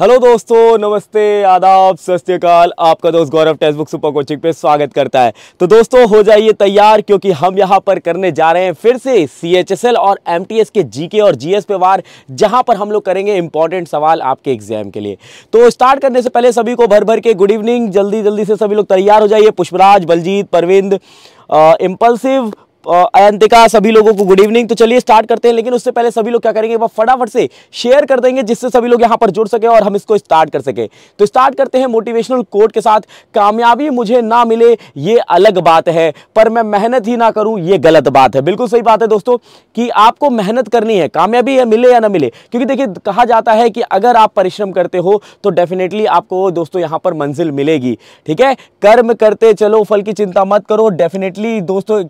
Hello दोस्तों नमस्ते आदाब सत आपका दोस्त Gaurav text book super coaching पे स्वागत करता है तो दोस्तों हो जाइए तैयार क्योंकि हम यहाँ पर करने जा रहे हैं फिर से सीएचएसएल और एमटीएस के जीके और जीएस पे वार जहाँ पर हम लोग करेंगे इंपॉर्टेंट सवाल आपके एग्जाम के लिए तो स्टार्ट करने से पहले सभी को भर भर के गुड इवनिंग जल्दी जल्दी से सभी लोग तैयार हो जाइए पुष्पराज बलजीत परविंद इम्पल्सिव अयंतिका सभी लोगों को गुड इवनिंग तो चलिए स्टार्ट करते हैं लेकिन उससे पहले सभी लोग क्या करेंगे वह फटाफट से शेयर कर देंगे जिससे सभी लोग यहाँ पर जुड़ सके और हम इसको स्टार्ट कर सके तो स्टार्ट करते हैं मोटिवेशनल कोट के साथ कामयाबी मुझे ना मिले ये अलग बात है पर मैं मेहनत ही ना करूँ ये गलत बात है बिल्कुल सही बात है दोस्तों कि आपको मेहनत करनी है कामयाबी या मिले या ना मिले क्योंकि देखिए कहा जाता है कि अगर आप परिश्रम करते हो तो डेफिनेटली आपको दोस्तों यहाँ पर मंजिल मिलेगी ठीक है कर्म करते चलो फल की चिंता मत करो डेफिनेटली दोस्तों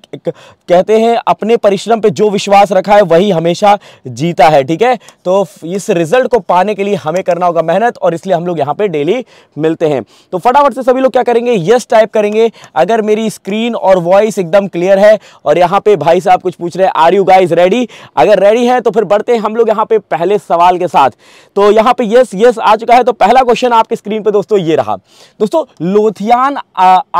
कहते हैं अपने परिश्रम पे जो विश्वास रखा है वही हमेशा जीता है ठीक है तो इस रिजल्ट को पाने के लिए हमें करना होगा मेहनत और इसलिए हम लोग यहाँ पे डेली मिलते हैं तो फटाफट से सभी लोग क्या करेंगे यस टाइप करेंगे अगर मेरी स्क्रीन और वॉइस एकदम क्लियर है और यहाँ पे भाई साहब कुछ पूछ रहे हैं आर यू गाइज रेडी अगर रेडी है तो फिर बढ़ते हैं हम लोग यहाँ पे पहले सवाल के साथ तो यहाँ पे यस यस आ चुका है तो पहला क्वेश्चन आपके स्क्रीन पर दोस्तों ये रहा दोस्तों Lothian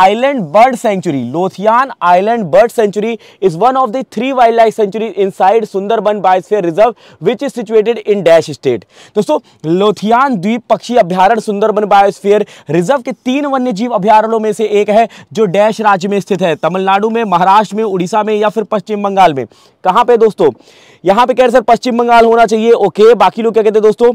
island bird sanctuary Lothian island bird sanctuary is one of the three wild life sanctuary inside Sundarban biosphere reserve which is situated in dash state दोस्तों लोथियान द्वीप पक्षी अभ्यारण सुंदरबन बायोस्फेयर रिजर्व के तीन वन्य जीव अभ्यारणों में से एक है जो डैश राज्य में स्थित है तमिलनाडु में महाराष्ट्र में उड़ीसा में या फिर पश्चिम बंगाल में कहाँ पे दोस्तों यहाँ पे कह रहे सर पश्चिम बंगाल होना चाहिए ओके बाकी लोग क्या कहते हैं दोस्तों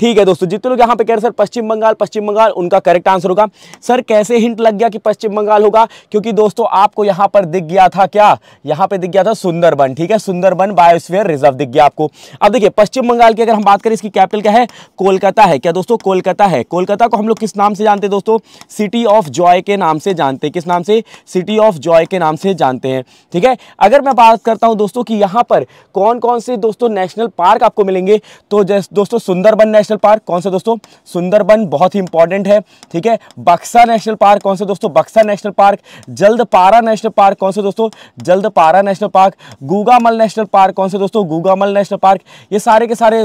ठीक है दोस्तों जितने लोग यहाँ पे कह रहे सर पश्चिम बंगाल पश्चिम बंगाल उनका करेक्ट आंसर होगा सर कैसे हिंट लग गया कि पश्चिम बंगाल होगा क्योंकि दोस्तों आपको यहाँ पर दिख गया था क्या यहाँ पे दिख गया था सुंदरबन ठीक है सुंदरबन बायोस्फेयर रिजर्व दिख गया आपको अब देखिए पश्चिम बंगाल की अगर हम बात करें इसकी कैपिटल क्या है कोलकाता है क्या दोस्तों कोलकाता है कोलकाता को हम लोग किस नाम से जानते हैं दोस्तों सिटी ऑफ जॉय के नाम से जानते हैं किस नाम से सिटी ऑफ जॉय के नाम से जानते हैं ठीक है अगर मैं बात करता हूँ दोस्तों की यहाँ पर कौन कौन कौन से दोस्तों नेशनल पार्क आपको मिलेंगे तो जैसे दोस्तों सुंदरबन नेशनल पार्क कौन सा दोस्तों सुंदरबन बहुत ही इंपॉर्टेंट है ठीक है बक्सा नेशनल पार्क कौन सा दोस्तों बक्सा नेशनल पार्क जल्द पारा नेशनल पार्क कौन सा दोस्तों Jaldapara national park Gugamal national park कौन सा दोस्तों गुगामल नेशनल पार्क ये सारे के सारे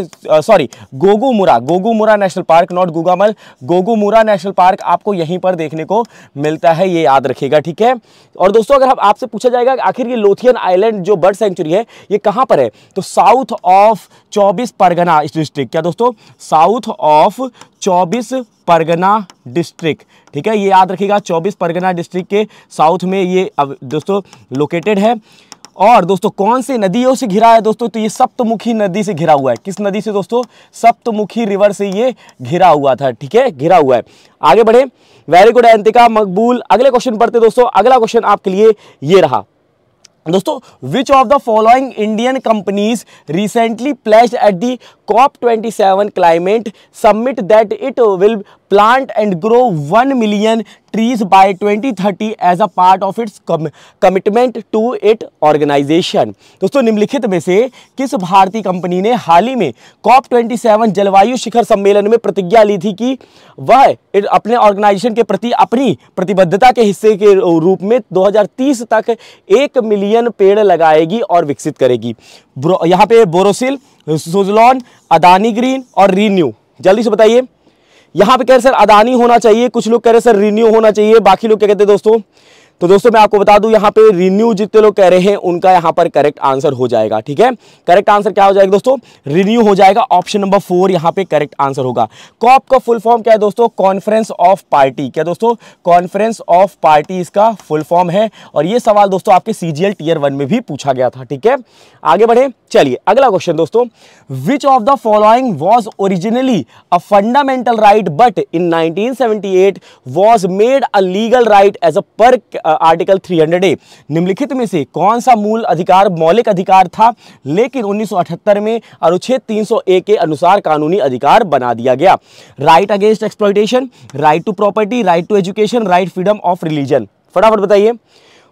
sorry Gogumura Gogumura national park not Gugamal Gogumura national park आपको यहीं पर देखने को मिलता है ये याद रखेगा ठीक है और दोस्तों अगर आपसे पूछा जाएगा आखिर ये लोथियन आइलैंड जो बर्ड सेंचुरी है ये कहाँ पर है तो साउथ ऑफ चौबीस परगना इस डिस्ट्रिक्ट क्या दोस्तों साउथ ऑफ चौबीस परगना डिस्ट्रिक्ट ठीक है ये याद रखिएगा चौबीस परगना डिस्ट्रिक्ट के साउथ में ये अब दोस्तों लोकेटेड है और दोस्तों कौन से नदियों से घिरा है दोस्तों तो ये सप्तमुखी नदी से घिरा हुआ है किस नदी से दोस्तों सप्तमुखी रिवर से ये घिरा हुआ था ठीक है घिरा हुआ है आगे बढ़े वेरी गुड अंतिका मकबूल अगले क्वेश्चन पढ़ते दोस्तों अगला क्वेश्चन आपके लिए ये रहा दोस्तों which of the following Indian companies recently placed at the COP 27 climate summit that it will plant and grow one million trees by 2030 as a part of its commitment to it organisation दोस्तों निम्नलिखित में से किस भारतीय company ने हाल ही में corp 27 जलवायु शिखर सम्मेलन में प्रतिज्ञा ली थी कि वह अपने ऑर्गेनाइजेशन के प्रति अपनी प्रतिबद्धता के हिस्से के रूप में 2030 तक एक मिलियन पेड़ लगाएगी और विकसित करेगी यहाँ पे बोरोसिल सुजलॉन अदानी ग्रीन और रीन्यू जल्दी से बताइए यहाँ पे कह रहे सर अदानी होना चाहिए कुछ लोग कह रहे सर रिन्यू होना चाहिए बाकी लोग क्या कहते हैं दोस्तों तो दोस्तों मैं आपको बता दूं यहाँ पे रिन्यू जितने लोग कह रहे हैं उनका यहाँ पर करेक्ट आंसर हो जाएगा ठीक है करेक्ट आंसर क्या हो जाएगा दोस्तों रिन्यू हो जाएगा ऑप्शन नंबर फोर यहाँ पे करेक्ट आंसर होगा कॉप का फुल फॉर्म क्या है दोस्तों कॉन्फ्रेंस ऑफ पार्टी क्या दोस्तों कॉन्फ्रेंस ऑफ पार्टी इसका फुल फॉर्म है और ये सवाल दोस्तों आपके सीजीएल टीयर वन में भी पूछा गया था ठीक है आगे बढ़े चलिए अगला क्वेश्चन दोस्तों which of the following was originally a fundamental right but in eight was made a legal right as a per article 300 ए निम्नलिखित में से कौन सा मूल अधिकार मौलिक अधिकार था लेकिन 1978 में अनुच्छेद 301 के अनुसार कानूनी अधिकार बना दिया गया right against exploitation right to property right to education right freedom of religion फटाफट बताइए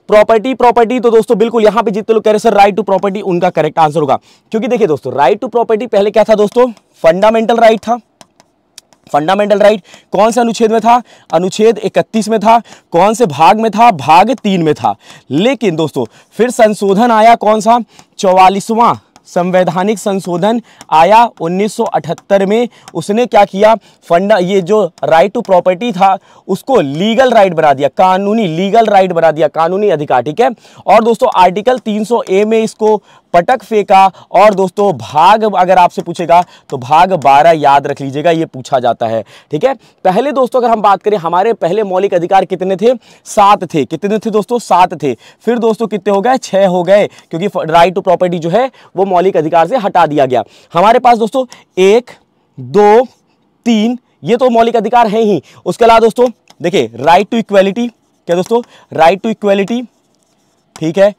प्रॉपर्टी प्रॉपर्टी तो दोस्तों बिल्कुल यहां पे जितने लोग कह रहे सर राइट टू प्रॉपर्टी उनका करेक्ट आंसर होगा क्योंकि देखिए दोस्तों राइट टू प्रॉपर्टी पहले क्या था दोस्तों फंडामेंटल राइट right था फंडामेंटल राइट कौन से अनुच्छेद में था अनुच्छेद 31 में था कौन से भाग में था भाग तीन में था लेकिन दोस्तों फिर संशोधन आया कौन सा चौवालीसवां संवैधानिक संशोधन आया 1978 में उसने क्या किया फंडा ये जो राइट टू प्रॉपर्टी था उसको लीगल राइट बना दिया कानूनी लीगल राइट बना दिया कानूनी अधिकार ठीक है और दोस्तों आर्टिकल 300 ए में इसको पटक फेंका और दोस्तों भाग अगर आपसे पूछेगा तो भाग बारह याद रख लीजिएगा ये पूछा जाता है ठीक है पहले दोस्तों अगर हम बात करें हमारे पहले मौलिक अधिकार कितने थे सात थे कितने थे दोस्तों सात थे फिर दोस्तों कितने हो गए छः हो गए क्योंकि राइट टू प्रॉपर्टी जो है वो मौलिक अधिकार से हटा दिया गया हमारे पास दोस्तों एक दो तीन ये तो मौलिक अधिकार है ही उसके अलावा दोस्तों देखिए राइट टू इक्वेलिटी क्या दोस्तों राइट टू इक्वेलिटी ठीक है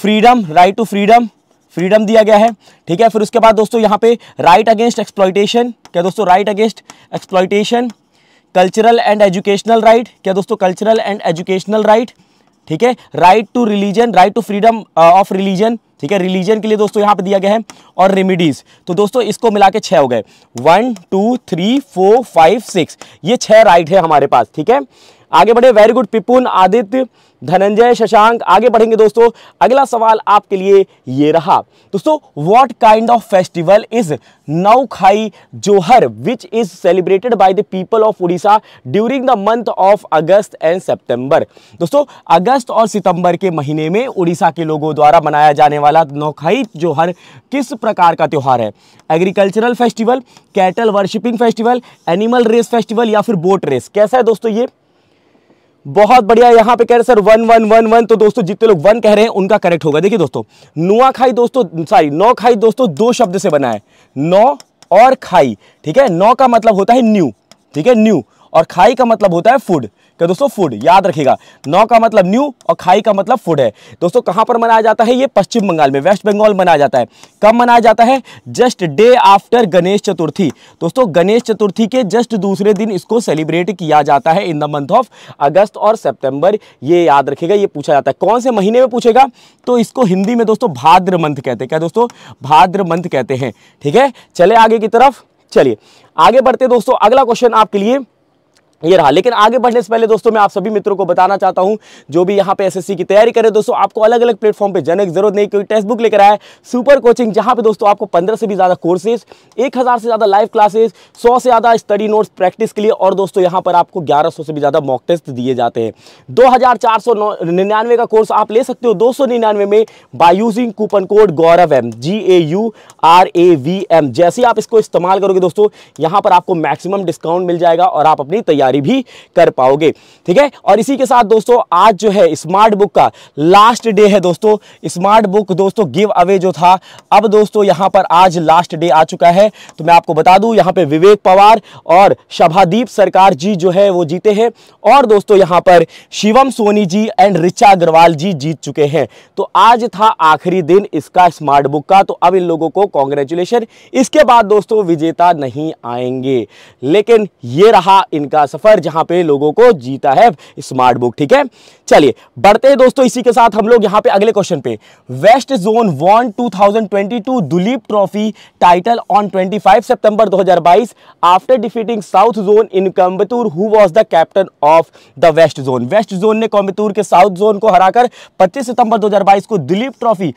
freedom right to freedom freedom दिया गया है ठीक है फिर उसके बाद दोस्तों यहाँ पे राइट अगेंस्ट एक्सप्लॉयटेशन क्या दोस्तों right against exploitation cultural and educational right क्या दोस्तों कल्चरल एंड एजुकेशनल राइट ठीक है right to religion right to freedom of religion ठीक है रिलीजन के लिए दोस्तों यहाँ पे दिया गया है और रेमिडीज तो दोस्तों इसको मिला के छः हो गए one two three four five six ये छः राइट है हमारे पास ठीक है आगे बढ़े वेरी गुड पिपुन आदित्य धनंजय शशांक आगे बढ़ेंगे दोस्तों अगला सवाल आपके लिए ये रहा दोस्तों what kind of festival is Nuakhai Juhar which is celebrated by the people of Orissa during the month of August and September दोस्तों अगस्त और सितंबर के महीने में उड़ीसा के लोगों द्वारा मनाया जाने वाला नौखाई जोहर किस प्रकार का त्यौहार है agricultural festival cattle worshipping festival animal race festival या फिर बोट रेस कैसा है दोस्तों ये बहुत बढ़िया यहाँ पे कह रहे sir one one one one तो दोस्तों जितने लोग वन कह रहे हैं उनका करेक्ट होगा देखिए दोस्तों नुआ खाई दोस्तों सॉरी नौ खाई दोस्तों दो शब्द से बना है नौ और खाई ठीक है नौ का मतलब होता है न्यू ठीक है न्यू और खाई का मतलब होता है फूड तो दोस्तों फूड याद रखेगा नौ का मतलब न्यू और खाई का मतलब फूड है दोस्तों कहां पर मनाया जाता है ये पश्चिम बंगाल में वेस्ट बंगाल मनाया जाता है कब मनाया जाता है just day after Ganesh Chaturthi दोस्तों गणेश चतुर्थी के जस्ट दूसरे दिन इसको सेलिब्रेट किया जाता है in the month of August और सेप्टेम्बर ये याद रखेगा ये पूछा जाता है कौन से महीने में पूछेगा तो इसको हिंदी में दोस्तों भाद्र मंथ कहते हैं क्या दोस्तों भाद्र मंथ कहते हैं ठीक है चले आगे की तरफ चलिए आगे बढ़ते दोस्तों अगला क्वेश्चन आपके लिए ये रहा लेकिन आगे बढ़ने से पहले दोस्तों मैं आप सभी मित्रों को बताना चाहता हूं जो भी यहां पे एसएससी की तैयारी करे दोस्तों आपको अलग अलग प्लेटफॉर्म पे जाने की जरूरत नहीं क्योंकि टेक्स्ट बुक लेकर आए सुपर कोचिंग जहां पे दोस्तों आपको पंद्रह से भी ज़्यादा कोर्सेज एक हज़ार से ज़्यादा लाइव क्लासेज सौ से ज़्यादा स्टडी नोट्स प्रैक्टिस के लिए और दोस्तों यहाँ पर आपको ग्यारह से भी ज़्यादा मॉक टेस्ट दिए जाते हैं दो का कोर्स आप ले सकते हो दो में by using coupon code Gaurav M G A U R A V M जैसे आप इसको इस्तेमाल करोगे दोस्तों यहाँ पर आपको मैक्सिमम डिस्काउंट मिल जाएगा और आप अपनी तैयारी खरीदारी भी कर पाओगे ठीक है और इसी के साथ दोस्तों आज जो है स्मार्ट बुक का लास्ट डे है दोस्तों स्मार्ट बुक दोस्तों गिव अवे जो था अब दोस्तों यहां पर आज लास्ट डे आ चुका है तो मैं आपको बता दूं यहां पे विवेक पवार और शभादीप सरकार जी जो है वो जीते हैं और दोस्तों यहां पर शिवम सोनी जी एंड रिचा अग्रवाल जी जीत चुके हैं तो आज था आखिरी दिन इसका स्मार्ट बुक का तो अब इन लोगों को कॉन्ग्रेचुलेशन इसके बाद दोस्तों विजेता नहीं आएंगे लेकिन ये रहा इनका सफ़र जहां पे लोगों को जीता है स्मार्ट बुक ठीक है चलिए बढ़ते हैं दोस्तों इसी के साथ हम लोग यहां पे अगले क्वेश्चन पे west zone won 2022 Duleep trophy title on 25 September 2022 after defeating south zone in Coimbatore who was the captain of the west zone west zone ने कोयम्बतूर के साउथ जोन को हराकर पच्चीस सितंबर 2022 को दिलीप ट्रॉफी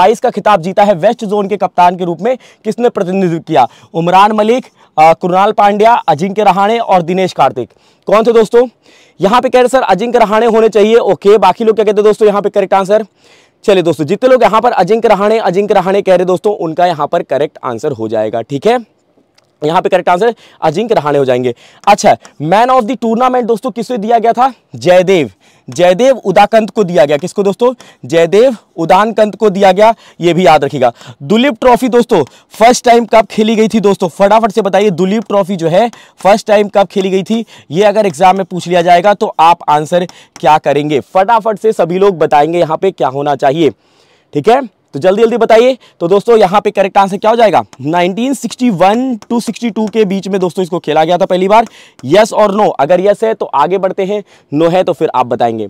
बाईस का खिताब जीता है वेस्ट जोन के कप्तान के रूप में किसने प्रतिनिधित्व किया उमरान मलिक कृणाल पांड्या अजिंक्य रहाणे और दिनेश कार्तिक कौन थे दोस्तों यहाँ पे कह रहे सर अजिंक्य रहाणे होने चाहिए ओके बाकी लोग क्या कहते हैं दोस्तों यहाँ पे करेक्ट आंसर चलिए दोस्तों जितने लोग यहाँ पर अजिंक्य रहाणे अजिंक्य रहाणे कह रहे दोस्तों उनका यहाँ पर करेक्ट आंसर हो जाएगा ठीक है यहाँ पे करेक्ट आंसर अजिंक्य रहाणे हो जाएंगे अच्छा मैन ऑफ द टूर्नामेंट दोस्तों किसे दिया गया था जयदेव जयदेव उदाकंत को दिया गया किसको दोस्तों जयदेव उदानकंत को दिया गया ये भी याद रखिएगा दुलीप ट्रॉफी दोस्तों फर्स्ट टाइम कब खेली गई थी दोस्तों फटाफट से बताइए दुलीप ट्रॉफी जो है फर्स्ट टाइम कब खेली गई थी ये अगर एग्जाम में पूछ लिया जाएगा तो आप आंसर क्या करेंगे फटाफट से सभी लोग बताएंगे यहाँ पे क्या होना चाहिए ठीक है तो जल्दी जल्दी बताइए तो दोस्तों यहाँ पे करेक्ट आंसर क्या हो जाएगा 1961 टू 62 के बीच में दोस्तों इसको खेला गया था पहली बार यस और नो अगर यस है तो आगे बढ़ते हैं नो है तो फिर आप बताएंगे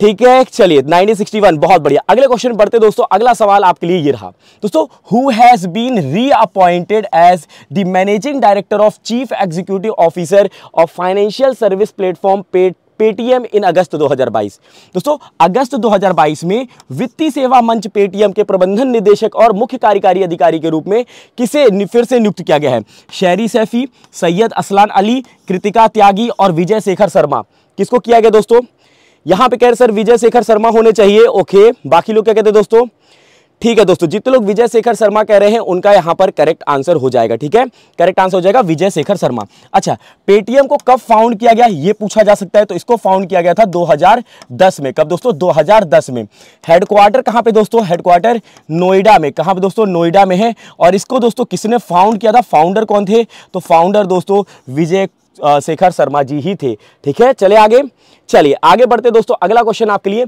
ठीक है चलिए 1961 बहुत बढ़िया अगले क्वेश्चन बढ़ते दोस्तों अगला सवाल आपके लिए ये रहा दोस्तों who has been reappointed as the managing director of chief executive officer of financial service platform paid Paytm in August 2022 दोस्तों अगस्त 2022 में वित्तीय सेवा मंच पेटीएम के प्रबंधन निदेशक और मुख्य कार्यकारी अधिकारी के रूप में किसे फिर से नियुक्त किया गया है शहरी सैफी सैयद असलान अली कृतिका त्यागी और विजय शेखर शर्मा किसको किया गया दोस्तों यहां पे कह रहे सर विजय शेखर शर्मा होने चाहिए ओके बाकी लोग क्या कहते हैं दोस्तों ठीक है दोस्तों जितने लोग विजय शेखर शर्मा कह रहे हैं उनका यहाँ पर करेक्ट आंसर हो जाएगा ठीक है करेक्ट आंसर हो जाएगा विजय शेखर शर्मा अच्छा पेटीएम को कब फाउंड किया गया ये पूछा जा सकता है तो इसको फाउंड किया गया था 2010 में कब दोस्तों 2010 में हेडक्वार्टर कहां पे दोस्तों हेडक्वार्टर नोएडा में कहां पे दोस्तों नोएडा में है और इसको दोस्तों किसने फाउंड किया था फाउंडर कौन थे तो फाउंडर दोस्तों विजय शेखर शर्मा जी ही थे ठीक है चले आगे चलिए आगे बढ़ते दोस्तों अगला क्वेश्चन आपके लिए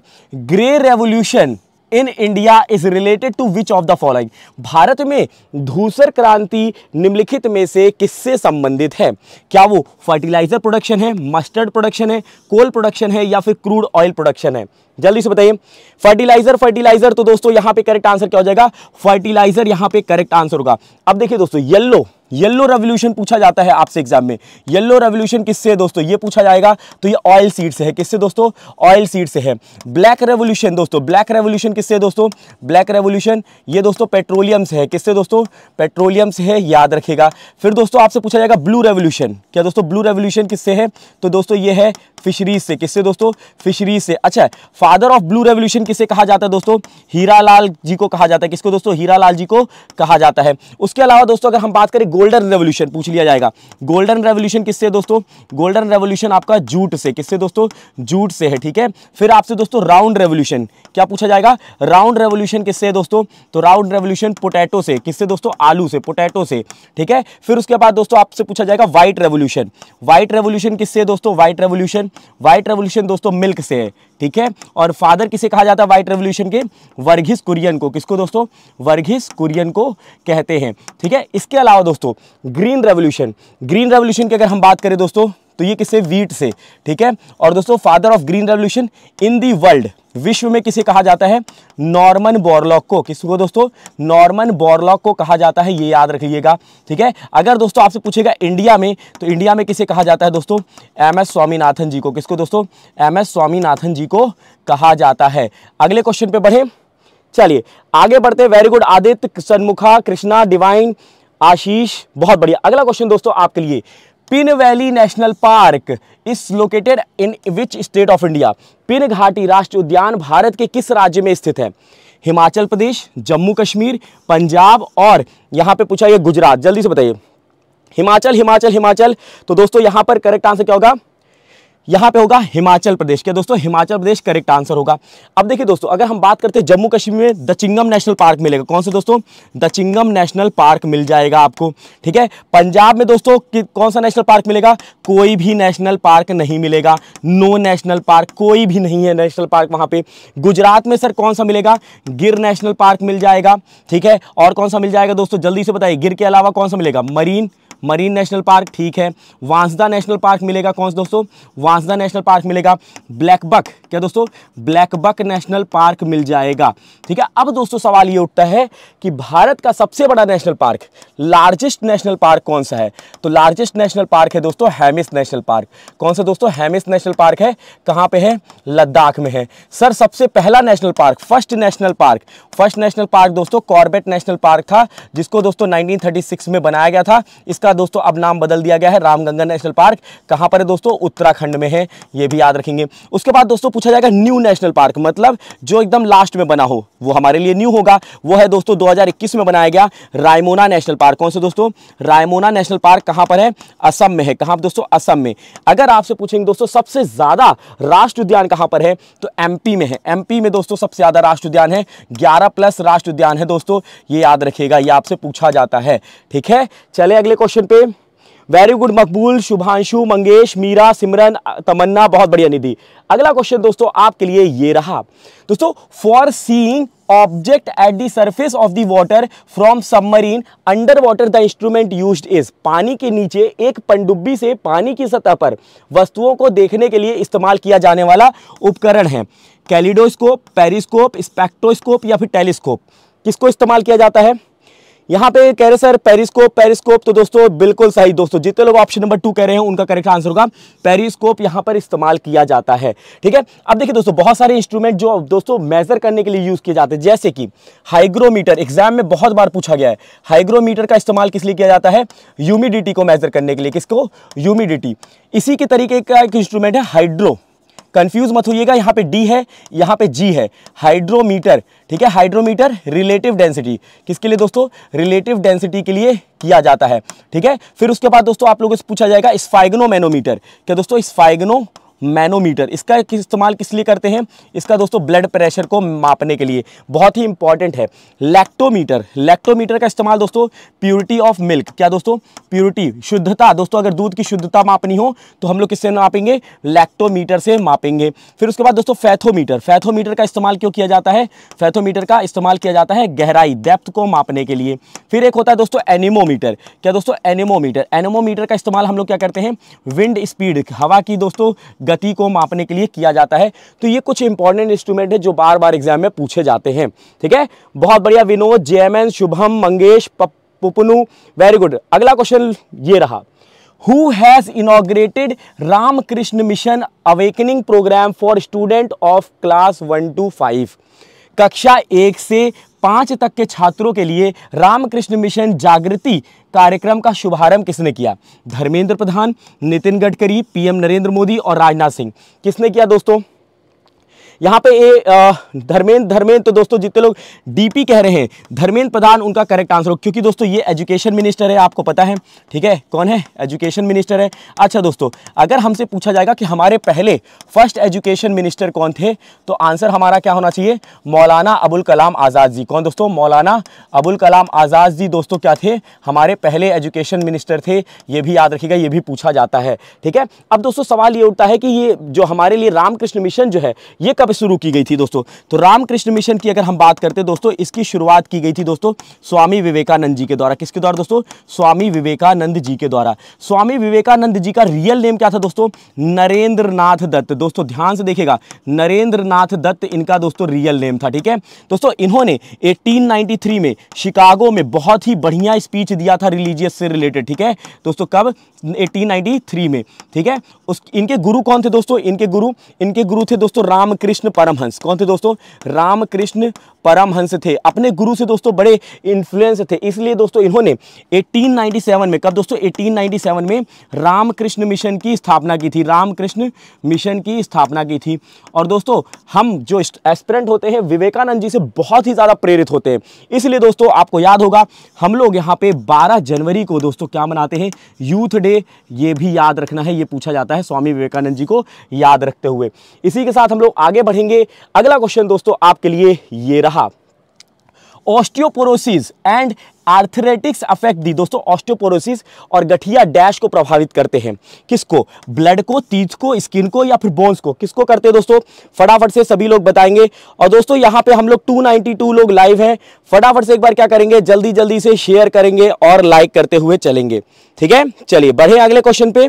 grey revolution in India is related to which of the following Bharat में धूसर क्रांति निम्नलिखित में से किससे संबंधित है क्या वो फर्टिलाइजर प्रोडक्शन है मस्टर्ड प्रोडक्शन है कोल प्रोडक्शन है या फिर क्रूड ऑयल प्रोडक्शन है जल्दी से बताइए फर्टिलाइजर फर्टिलाइजर तो दोस्तों यहां पे करेक्ट आंसर क्या हो जाएगा फर्टिलाइजर यहां पे करेक्ट आंसर होगा अब देखिए दोस्तों येलो येलो रेवल्यूशन पूछा जाता है आपसे एग्जाम में येलो रेवल्यूशन किससे दोस्तों ये पूछा जाएगा तो ये ऑयल सीड से है किससे दोस्तों ऑयल सीड से है ब्लैक रेवल्यूशन दोस्तों ब्लैक रेवल्यूशन किससे दोस्तों ब्लैक रेवल्यूशन ये दोस्तों पेट्रोलियम से है किससे दोस्तों पेट्रोलियम से है याद रखेगा फिर दोस्तों आपसे पूछा जाएगा ब्लू रेवोल्यूशन क्या दोस्तों ब्लू रेवोल्यूशन किससे है तो दोस्तों ये है फिशरीज से किससे दोस्तों फिशरीज से अच्छा फादर ऑफ ब्लू रेवोल्यूशन किसे कहा जाता है दोस्तों हीरालाल जी को कहा जाता है किसको दोस्तों हीरालाल जी को कहा जाता है उसके अलावा दोस्तों अगर हम बात करें गोल्डन रेवोल्यूशन पूछ लिया जाएगा गोल्डन रेवोल्यूशन किससे दोस्तों गोल्डन रेवोल्यूशन आपका जूट से किससे दोस्तों जूट से है ठीक है फिर आपसे दोस्तों राउंड रेवोल्यूशन क्या पूछा जाएगा राउंड रेवोल्यूशन किससे दोस्तों तो राउंड रेवोल्यूशन पोटैटो से किससे दोस्तों आलू से पोटैटो से ठीक है फिर उसके बाद दोस्तों आपसे पूछा जाएगा व्हाइट रेवोल्यूशन व्हाइट रेवोल्यूशन किससे दोस्तों व्हाइट रेवोल्यूशन व्हाइट रेवोल्यूशन दोस्तों मिल्क से है ठीक है और फादर किसे कहा जाता है वाइट रेवोल्यूशन के वर्गीस कुरियन को किसको दोस्तों वर्गीस कुरियन को कहते हैं ठीक है इसके अलावा दोस्तों ग्रीन रेवोल्यूशन ग्रीन रेवोल्यूशन की अगर हम बात करें दोस्तों तो ये किसे वीट से ठीक है और दोस्तों father of green revolution in the world विश्व में किसे कहा जाता है नॉर्मन बोरलॉक को किसको दोस्तों नॉर्मन बोरलॉक को कहा जाता है ये याद रखिएगा ठीक है अगर दोस्तों आपसे पूछेगा इंडिया में तो इंडिया में किसे कहा जाता है दोस्तों एम एस स्वामीनाथन जी को किसको दोस्तों एम एस स्वामीनाथन जी को कहा जाता है अगले क्वेश्चन पे बढ़े चलिए आगे बढ़ते very good Aditya Sanmukha Krishna Divine Ashish बहुत बढ़िया अगला क्वेश्चन दोस्तों आपके लिए Pin valley national park is located in which state of India Pin घाटी राष्ट्रीय उद्यान भारत के किस राज्य में स्थित है हिमाचल प्रदेश जम्मू कश्मीर पंजाब और यहाँ पे पूछा ये गुजरात जल्दी से बताइए हिमाचल हिमाचल हिमाचल तो दोस्तों यहाँ पर करेक्ट आंसर क्या होगा यहाँ पे होगा हिमाचल प्रदेश के दोस्तों हिमाचल प्रदेश करेक्ट आंसर होगा अब देखिए दोस्तों अगर हम बात करते हैं जम्मू कश्मीर में द चिंगम नेशनल पार्क मिलेगा कौन से दोस्तों द चिंगम नेशनल पार्क मिल जाएगा आपको ठीक है पंजाब में दोस्तों कौन सा नेशनल पार्क मिलेगा कोई भी नेशनल पार्क नहीं मिलेगा नो नेशनल पार्क कोई भी नहीं है नेशनल पार्क वहाँ पर गुजरात में सर कौन सा मिलेगा गिर नेशनल पार्क मिल जाएगा ठीक है और कौन सा मिल जाएगा दोस्तों जल्दी से बताइए गिर के अलावा कौन सा मिलेगा मरीन मरीन नेशनल पार्क ठीक है वांसदा नेशनल पार्क मिलेगा कौन सा दोस्तों वांसदा नेशनल पार्क मिलेगा ब्लैक बक क्या दोस्तों ब्लैक बक नेशनल पार्क मिल जाएगा ठीक है अब दोस्तों सवाल ये उठता है कि भारत का सबसे बड़ा national park largest national park कौन सा है तो लार्जेस्ट नेशनल पार्क है दोस्तों हैमिस नेशनल पार्क कौन सा दोस्तों हैमिस नेशनल पार्क है कहाँ पे है लद्दाख में है सर सबसे पहला national park first national park first national park दोस्तों कॉर्बेट नेशनल पार्क था जिसको दोस्तों 1936 में बनाया गया था इसका का दोस्तों अब नाम बदल दिया गया है रामगंगा नेशनल पार्क कहाँ पर है दोस्तों उत्तराखंड में है ये भी याद रखेंगे उसके बाद दोस्तों पूछा जाएगा न्यू नेशनल पार्क मतलब जो एकदम लास्ट में बना हो वो हमारे लिए न्यू होगा वो है दोस्तों 2021 में बनाया गया रायमोना नेशनल पार्क कौन से दोस्तों रायमोना नेशनल पार्क कहाँ पर है असम में है कहाँ दोस्तों असम में अगर आपसे पूछेंगे दोस्तों सबसे ज़्यादा राष्ट्र उद्यान कहाँ पर है तो एमपी में है एमपी में दोस्तों सबसे ज़्यादा राष्ट्र उद्यान है ग्यारह प्लस राष्ट्र उद्यान है दोस्तों ये याद रखेगा ये आपसे पूछा जाता है ठीक है चले अगले क्वेश्चन क्वेश्चन पे वेरी गुड मकबूल शुभांशु मंगेश मीरा सिमरन तमन्ना बहुत बढ़िया निधि अगला क्वेश्चन दोस्तों आपके लिए ये रहा दोस्तों for seeing object at the surface of the water from submarine under water the instrument use is पानी के नीचे एक पंडुब्बी से पानी की सतह पर वस्तुओं को देखने के लिए इस्तेमाल किया जाने वाला उपकरण है कैलिडोस्कोप पेरिस्कोप स्पेक्ट्रोस्कोप या फिर टेलीस्कोप किसको इस्तेमाल किया जाता है यहाँ पे कह रहे सर पेरिस्कोप पेरिस्कोप तो दोस्तों बिल्कुल सही दोस्तों जितने लोग ऑप्शन नंबर टू कह रहे हैं उनका करेक्ट आंसर होगा पेरिस्कोप यहाँ पर इस्तेमाल किया जाता है ठीक है अब देखिए दोस्तों बहुत सारे इंस्ट्रूमेंट जो दोस्तों मेजर करने के लिए यूज किए जाते हैं जैसे कि हाइग्रोमीटर एग्जाम में बहुत बार पूछा गया है हाइग्रोमीटर का इस्तेमाल किस लिए किया जाता है ह्यूमिडिटी को मेजर करने के लिए किसको ह्यूमिडिटी इसी के तरीके का एक इंस्ट्रूमेंट है हाइड्रो कंफ्यूज मत होइएगा यहाँ पे डी है यहाँ पे जी है हाइड्रोमीटर ठीक है हाइड्रोमीटर रिलेटिव डेंसिटी किसके लिए दोस्तों रिलेटिव डेंसिटी के लिए किया जाता है ठीक है फिर उसके बाद दोस्तों आप लोगों से पूछा जाएगा स्फाइग्नोमैनोमीटर क्या दोस्तों स्फाइगनो मैनोमीटर इसका किस इस्तेमाल किस लिए करते हैं इसका दोस्तों ब्लड प्रेशर को मापने के लिए बहुत ही इंपॉर्टेंट है लैक्टोमीटर लैक्टोमीटर का इस्तेमाल दोस्तों प्योरिटी ऑफ मिल्क क्या दोस्तों प्योरिटी शुद्धता दोस्तों अगर दूध की शुद्धता मापनी हो तो हम लोग किससे मापेंगे लैक्टोमीटर से मापेंगे फिर उसके बाद दोस्तों फैथोमीटर फैथोमीटर का इस्तेमाल क्यों किया जाता है फैथोमीटर का इस्तेमाल किया जाता है गहराई डेप्थ को मापने के लिए फिर एक होता है दोस्तों एनिमोमीटर क्या दोस्तों एनिमोमीटर एनिमोमीटर का इस्तेमाल हम लोग क्या करते हैं विंड स्पीड हवा की दोस्तों गति को मापने के लिए किया जाता है तो ये कुछ इंपॉर्टेंट इंस्ट्रूमेंट है जो बार बार एग्जाम में पूछे जाते हैं ठीक है बहुत बढ़िया Vinod J Shubham Mangesh Pupnu very good अगला क्वेश्चन ये रहा who has inaugurated Ramakrishna Mission awakening programme for student of class one two five कक्षा एक से पाँच तक के छात्रों के लिए रामकृष्ण मिशन जागृति कार्यक्रम का शुभारंभ किसने किया धर्मेंद्र प्रधान नितिन गडकरी पीएम नरेंद्र मोदी और राजनाथ सिंह किसने किया दोस्तों यहाँ पे ये धर्मेंद्र धर्मेंद्र तो दोस्तों जितने लोग डीपी कह रहे हैं धर्मेंद्र प्रधान उनका करेक्ट आंसर हो क्योंकि दोस्तों ये एजुकेशन मिनिस्टर है आपको पता है ठीक है कौन है एजुकेशन मिनिस्टर है अच्छा दोस्तों अगर हमसे पूछा जाएगा कि हमारे पहले फर्स्ट एजुकेशन मिनिस्टर कौन थे तो आंसर हमारा क्या होना चाहिए मौलाना अबुल कलाम आज़ाद जी कौन दोस्तों मौलाना अबुल कलाम आज़ाद जी दोस्तों क्या थे हमारे पहले एजुकेशन मिनिस्टर थे ये भी याद रखिएगा ये भी पूछा जाता है ठीक है अब दोस्तों सवाल ये उठता है कि ये जो हमारे लिए रामकृष्ण मिशन जो है ये कब शुरू की गई थी दोस्तों तो रामकृष्ण मिशन की अगर हम बात करते हैं दोस्तों इसकी शुरुआत की गई थी दोस्तों स्वामी विवेकानंद जी के द्वारा किसके द्वारा दोस्तों स्वामी विवेकानंद जी के द्वारा स्वामी विवेकानंद जी का रियल नेम क्या था दोस्तों नरेंद्र दत्त दोस्तों ध्यान से देखेगा नरेंद्र दत्त इनका दोस्तों रियल नेम था ठीक है दोस्तों इन्होंने एटीन में शिकागो में बहुत ही बढ़िया स्पीच दिया था रिलीजियस से रिलेटेड ठीक है दोस्तों कब एटीन में ठीक है उस इनके गुरु कौन थे दोस्तों इनके गुरु इनके गुरु थे दोस्तों रामकृष्ण रामकृष्ण परमहंस कौन थे दोस्तों रामकृष्ण परमहंस थे अपने गुरु से दोस्तों बड़े इन्फ्लुएंस थे इसलिए दोस्तों इन्होंने 1897 में कब दोस्तों 1897 में रामकृष्ण मिशन की स्थापना की थी रामकृष्ण मिशन की स्थापना की थी और दोस्तों हम जो एस्पिरेंट होते हैं विवेकानंद जी से बहुत ही ज़्यादा प्रेरित होते हैं इसलिए दोस्तों आपको याद होगा हम लोग यहाँ पे बारह जनवरी को दोस्तों क्या मनाते हैं यूथ डे ये भी याद रखना है ये पूछा जाता है स्वामी विवेकानंद जी को याद रखते हुए इसी के साथ हम लोग आगे बढ़ेंगे अगला क्वेश्चन दोस्तों आपके लिए ये रहा कहा osteoporosis and arthritics affect the दोस्तों ऑस्टियोपोरोसिस और गठिया डैश को प्रभावित करते हैं किसको ब्लड को तीज को स्किन को या फिर बोन्स को किसको करते हैं दोस्तों फटाफट से सभी लोग बताएंगे और दोस्तों यहां पे हम लोग 292 लोग लाइव हैं फटाफट से एक बार क्या करेंगे जल्दी जल्दी से शेयर करेंगे और लाइक करते हुए चलेंगे ठीक है चलिए बढ़े अगले क्वेश्चन पे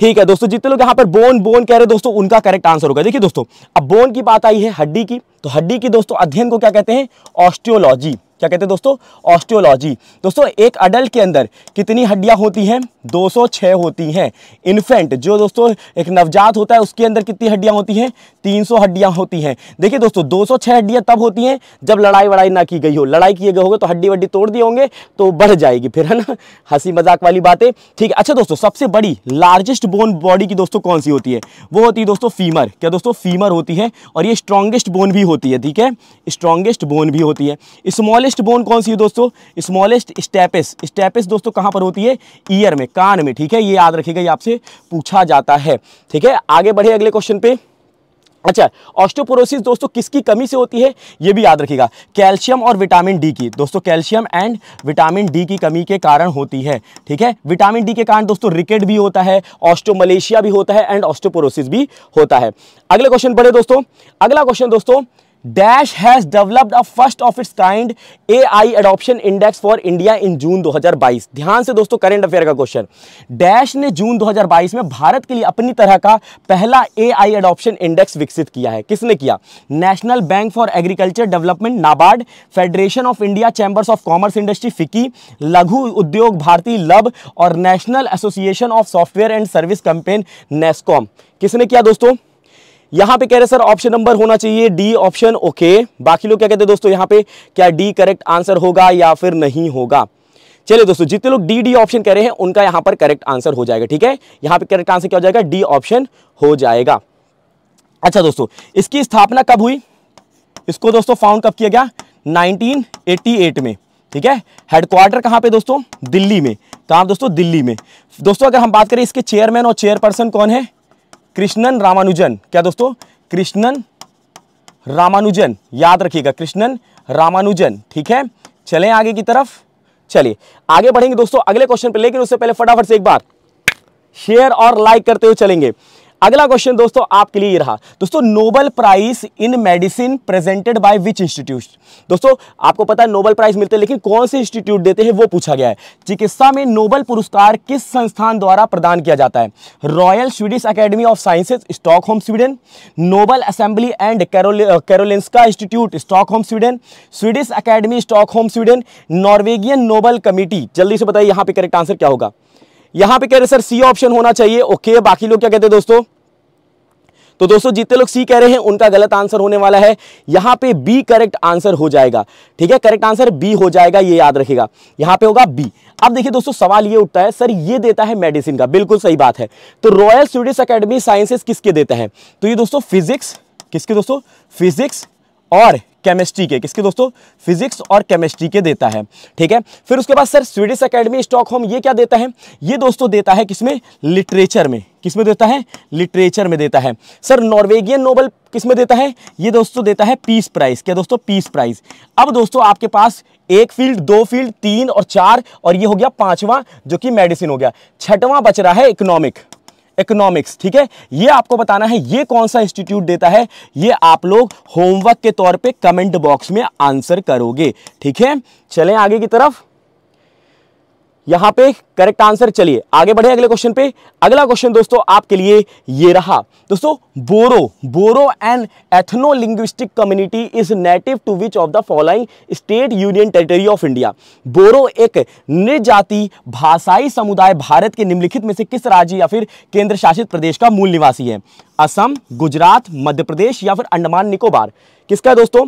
ठीक है दोस्तों जितने लोग यहां पर बोन बोन कह रहे हैं दोस्तों उनका करेक्ट आंसर होगा देखिए दोस्तों अब बोन की बात आई है हड्डी की तो हड्डी की दोस्तों अध्ययन को क्या कहते हैं ऑस्टियोलॉजी क्या कहते हैं दोस्तों ऑस्टियोलॉजी दोस्तों एक अडल्ट के अंदर कितनी हड्डियां होती हैं 206 होती हैं इन्फेंट जो दोस्तों एक नवजात होता है उसके अंदर कितनी हड्डियां होती हैं 300 हड्डियां होती हैं देखिए दोस्तों 206 हड्डियां तब होती हैं जब लड़ाई वड़ाई ना की गई हो लड़ाई किए गए होंगे तो हड्डी वड्डी तोड़ दिए होंगे तो बढ़ जाएगी फिर है ना हंसी मजाक वाली बातें ठीक है अच्छा दोस्तों सबसे बड़ी लार्जेस्ट बोन बॉडी की दोस्तों कौन सी होती है वो होती है दोस्तों फीमर क्या दोस्तों फीमर होती है और ये स्ट्रॉन्गेस्ट बोन भी होती है ठीक है स्ट्रॉन्गेस्ट बोन भी होती है स्मॉलेस्ट बोन कौन सी है दोस्तों स्मॉलेस्ट स्टेपिस स्टेपिस दोस्तों कहाँ पर होती है ईयर में कान में ठीक है ये याद रखेगा ये आपसे पूछा जाता है ठीक है आगे बढ़े अगले क्वेश्चन पे अच्छा ऑस्टोपोरोसिस दोस्तों किसकी कमी से होती है ये भी याद रखिएगा कैल्शियम और विटामिन डी की दोस्तों कैल्शियम एंड विटामिन डी की कमी के कारण होती है ठीक है विटामिन डी के कारण दोस्तों रिकेट भी होता है ऑस्टोमलेशिया भी होता है एंड ऑस्टोपोरोसिस भी होता है अगले क्वेश्चन पढ़े दोस्तों अगला क्वेश्चन दोस्तों dash has developed a first of its kind A I adoption index for India in June 2022 ध्यान से दोस्तों करेंट अफेयर का क्वेश्चन डैश ने जून 2022 में भारत के लिए अपनी तरह का पहला ए आई अडोप्शन इंडेक्स विकसित किया है किसने किया national bank for agriculture development NABARD federation of India chambers of commerce industry FICCI Laghu Udyog Bharati लब और national association of software and service companies NASSCOM किसने किया दोस्तों यहाँ पे कह रहे सर ऑप्शन नंबर होना चाहिए डी ऑप्शन ओके बाकी लोग क्या कहते हैं दोस्तों यहाँ पे क्या डी करेक्ट आंसर होगा या फिर नहीं होगा चलिए दोस्तों जितने लोग डी डी ऑप्शन कह रहे हैं उनका यहाँ पर करेक्ट आंसर हो जाएगा ठीक है यहाँ पे करेक्ट आंसर क्या हो जाएगा डी ऑप्शन हो जाएगा अच्छा दोस्तों इसकी स्थापना कब हुई इसको दोस्तों फाउंड कब किया गया एट में ठीक है हेडक्वार्टर कहां पे दोस्तों दिल्ली में कहा तो दोस्तों दिल्ली में दोस्तों अगर हम बात करें इसके चेयरमैन और चेयरपर्सन कौन है कृष्णन रामानुजन क्या दोस्तों कृष्णन रामानुजन याद रखिएगा कृष्णन रामानुजन ठीक है चलें आगे की तरफ चलिए आगे बढ़ेंगे दोस्तों अगले क्वेश्चन पे लेकिन उससे पहले फटाफट से एक बार शेयर और लाइक करते हुए चलेंगे अगला क्वेश्चन दोस्तों आपके लिए रहा दोस्तों Nobel prize in medicine presented by which institute दोस्तों आपको पता है नोबल प्राइज मिलते हैं लेकिन कौन से इंस्टीट्यूट देते हैं वो पूछा गया है चिकित्सा में नोबल पुरस्कार किस संस्थान द्वारा प्रदान किया जाता है royal Swedish academy of sciences stock Sweden Nobel assembly and Karolinska institute stock Sweden Swedish academy stock Sweden Norwegian Nobel committee जल्दी से बताइए यहाँ पे करेक्ट आंसर क्या होगा यहां पे कह रहे सर सी ऑप्शन होना चाहिए ओके बाकी लोग क्या कहते हैं दोस्तों तो दोस्तों जितने लोग सी कह रहे हैं उनका गलत आंसर होने वाला है यहां पे बी करेक्ट आंसर हो जाएगा ठीक है करेक्ट आंसर बी हो जाएगा ये याद रखेगा यहां पे होगा बी अब देखिए दोस्तों सवाल ये उठता है सर ये देता है मेडिसिन का बिल्कुल सही बात है तो रॉयल स्वीडिश अकेडमी साइंसेस किसके देता है तो ये दोस्तों फिजिक्स किसके दोस्तों फिजिक्स और केमिस्ट्री के किसके दोस्तों फिजिक्स और केमिस्ट्री के देता है ठीक है फिर उसके बाद सर स्वीडिश अकेडमी होम ये क्या देता है ये दोस्तों देता है किसमें लिटरेचर में किसमें देता है लिटरेचर में देता है सर नॉर्वेगियन नोबल किस में देता है ये दोस्तों देता है पीस प्राइज क्या दोस्तों पीस प्राइज अब दोस्तों आपके पास एक फील्ड दो फील्ड तीन और चार और ये हो गया पांचवा जो कि मेडिसिन हो गया छठवां बच रहा है इकोनॉमिक इकोनॉमिक्स ठीक है ये आपको बताना है ये कौन सा इंस्टीट्यूट देता है ये आप लोग होमवर्क के तौर पे कमेंट बॉक्स में आंसर करोगे ठीक है चलें आगे की तरफ यहां पे करेक्ट आंसर चलिए आगे बढ़े अगले क्वेश्चन पे अगला क्वेश्चन दोस्तों आपके लिए ये रहा दोस्तों Boro Boro and ethno linguistic community is native to which of the following state union territory of India Boro एक निर्जाति भाषाई समुदाय भारत के निम्नलिखित में से किस राज्य या फिर केंद्र शासित प्रदेश का मूल निवासी है असम गुजरात मध्य प्रदेश या फिर अंडमान निकोबार किसका है दोस्तों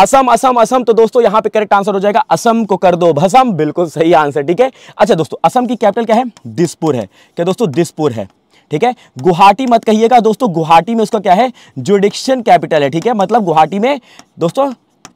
असम असम असम तो दोस्तों यहां पे करेक्ट आंसर हो जाएगा असम को कर दो भसम बिल्कुल सही आंसर ठीक है अच्छा दोस्तों असम की कैपिटल क्या है दिसपुर है क्या दोस्तों दिसपुर है ठीक है गुवाहाटी मत कहिएगा दोस्तों गुवाहाटी में उसका क्या है जुडिक्शन कैपिटल है ठीक है मतलब गुवाहाटी में दोस्तों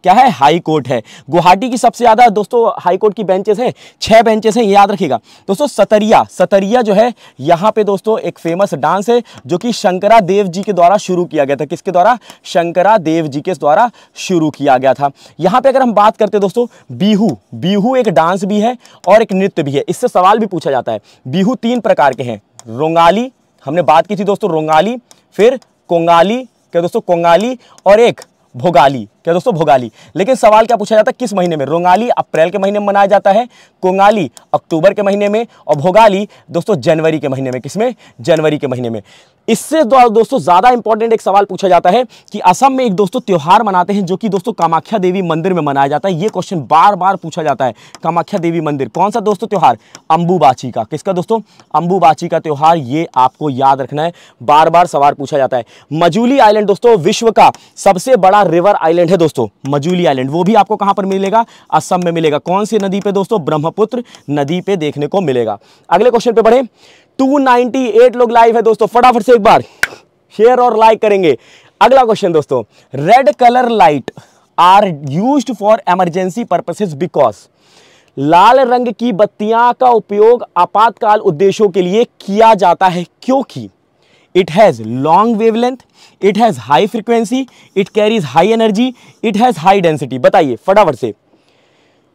क्या है हाई कोर्ट है गुवाहाटी की सबसे ज़्यादा दोस्तों हाई कोर्ट की बेंचेस हैं छह बेंचेस हैं याद रखिएगा दोस्तों सतरिया सतरिया जो है यहाँ पे दोस्तों एक फेमस डांस है जो कि शंकरा देव जी के द्वारा शुरू किया गया था किसके द्वारा शंकरा देव जी के द्वारा शुरू किया गया था यहाँ पे अगर हम बात करते दोस्तों बीहू बीहू एक डांस भी है और एक नृत्य भी है इससे सवाल भी पूछा जाता है बीहू तीन प्रकार के हैं रोंगाली हमने बात की थी दोस्तों रोंगाली फिर कोंगाली क्या दोस्तों कोंगाली और एक भोगाली क्या दोस्तों भोगाली लेकिन सवाल क्या पूछा जाता है किस महीने में रोंगाली अप्रैल के महीने में मनाया जाता है कोंगाली अक्टूबर के महीने में और भोगाली दोस्तों जनवरी के महीने में किसमें जनवरी के महीने में इससे दोस्तों ज़्यादा इंपॉर्टेंट एक सवाल पूछा जाता है कि असम में एक दोस्तों त्यौहार मनाते हैं जो कि दोस्तों कामाख्या देवी मंदिर में मनाया जाता है ये क्वेश्चन बार बार पूछा जाता है कामाख्या देवी मंदिर कौन सा दोस्तों त्यौहार अंबुबाची का किसका दोस्तों अंबुबाची का त्यौहार ये आपको याद रखना है बार बार सवाल पूछा जाता है मजूली आइलैंड दोस्तों विश्व का सबसे बड़ा रिवर आइलैंड है है दोस्तों मजूली आइलैंड वो भी आपको कहां पर मिलेगा असम में मिलेगा कौन सी नदी पे दोस्तों ब्रह्मपुत्र नदी पे देखने को मिलेगा अगले क्वेश्चन पे बढ़े 298 लोग लाइव है दोस्तों फटाफट से एक बार शेयर और लाइक करेंगे अगला क्वेश्चन दोस्तों red colour light are use for emergency purposes because लाल रंग की बत्तियां का उपयोग आपातकाल उद्देश्यों के लिए किया जाता है क्योंकि has long wavelength it has high frequency it carries high energy it has high density बताइए फटाफट से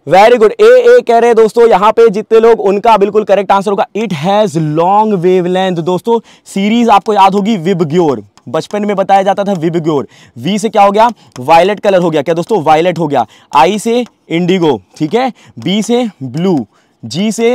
वेरी गुड ए ए कह रहे हैं दोस्तों यहाँ पे जितने लोग उनका बिल्कुल करेक्ट आंसर होगा इट हैज लॉन्ग वेवलेंथ दोस्तों सीरीज आपको याद होगी विबग्योर बचपन में बताया जाता था विबग्योर वी से क्या हो गया वायलेट कलर हो गया क्या दोस्तों वायलेट हो गया आई से इंडिगो ठीक है बी से ब्लू जी से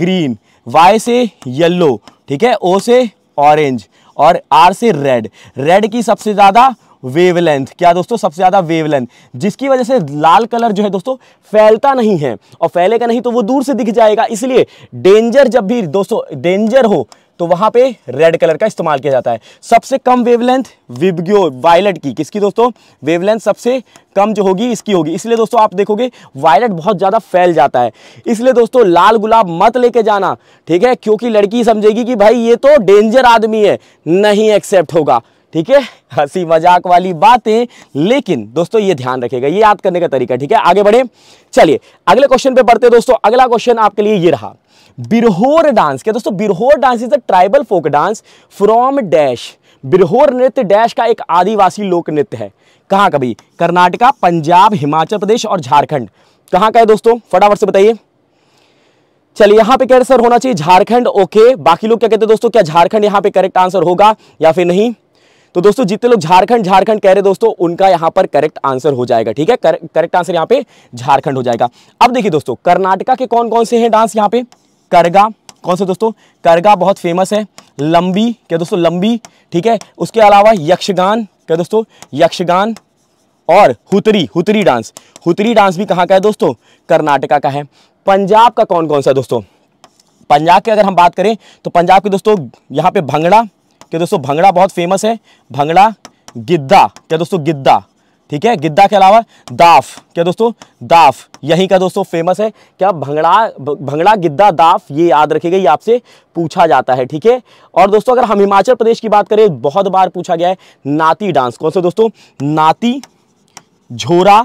ग्रीन वाई से येल्लो ठीक है ओ से ऑरेंज और आर से रेड रेड की सबसे ज़्यादा वेवलेंथ क्या दोस्तों सबसे ज़्यादा वेवलेंथ जिसकी वजह से लाल कलर जो है दोस्तों फैलता नहीं है और फैलेगा नहीं तो वो दूर से दिख जाएगा इसलिए डेंजर जब भी दोस्तों डेंजर हो तो वहां पे रेड कलर का इस्तेमाल किया जाता है सबसे कम वेवलेंथ विबग्यो वायलट की किसकी दोस्तों वेवलेंथ सबसे कम जो होगी इसकी होगी इसलिए दोस्तों आप देखोगे वायलट बहुत ज़्यादा फैल जाता है इसलिए दोस्तों लाल गुलाब मत लेके जाना ठीक है क्योंकि लड़की समझेगी कि भाई ये तो डेंजर आदमी है नहीं एक्सेप्ट होगा ठीक है हंसी मजाक वाली बातें लेकिन दोस्तों ये ध्यान रखेगा ये याद करने का तरीका ठीक है आगे बढ़े चलिए अगले क्वेश्चन पे बढ़ते दोस्तों अगला क्वेश्चन आपके लिए ये रहा बिरहोर डांस क्या दोस्तों Birhor dance is a tribal folk dance from dash Birhor नृत्य डैश का एक आदिवासी लोक नृत्य है कहाँ कभी कर्नाटका पंजाब हिमाचल प्रदेश और झारखंड कहाँ का है दोस्तों फटाफट से बताइए चलिए यहाँ पे करेक्ट सर होना चाहिए झारखंड ओके बाकी लोग क्या कहते हैं दोस्तों क्या झारखंड यहाँ पे करेक्ट आंसर होगा या फिर नहीं तो दोस्तों जितने लोग झारखंड झारखंड कह रहे दोस्तों उनका यहाँ पर करेक्ट आंसर हो जाएगा ठीक है करेक्ट आंसर यहाँ पे झारखंड हो जाएगा अब देखिए दोस्तों कर्नाटका के कौन कौन से हैं डांस यहाँ पे करगा कौन सा दोस्तों करगा बहुत फेमस है लंबी क्या दोस्तों लंबी ठीक है उसके अलावा यक्षगान क्या दोस्तों यक्षगान और हुतरी हुतरी डांस हुतरी डांस भी कहाँ का है दोस्तों कर्नाटका का है पंजाब का कौन कौन सा दोस्तों पंजाब की अगर हम बात करें तो पंजाब के दोस्तों यहाँ पे भंगड़ा क्या दोस्तों भंगड़ा बहुत फेमस है भंगड़ा गिद्धा क्या दोस्तों गिद्दा ठीक है गिद्दा के अलावा दाफ क्या दोस्तों दाफ यहीं का दोस्तों फेमस है क्या भंगड़ा भंगड़ा गिद्दा दाफ ये याद रखेगा ये आपसे पूछा जाता है ठीक है और दोस्तों अगर हम हिमाचल प्रदेश की बात करें बहुत बार पूछा गया है नाती डांस कौन सा दोस्तों नाती झोरा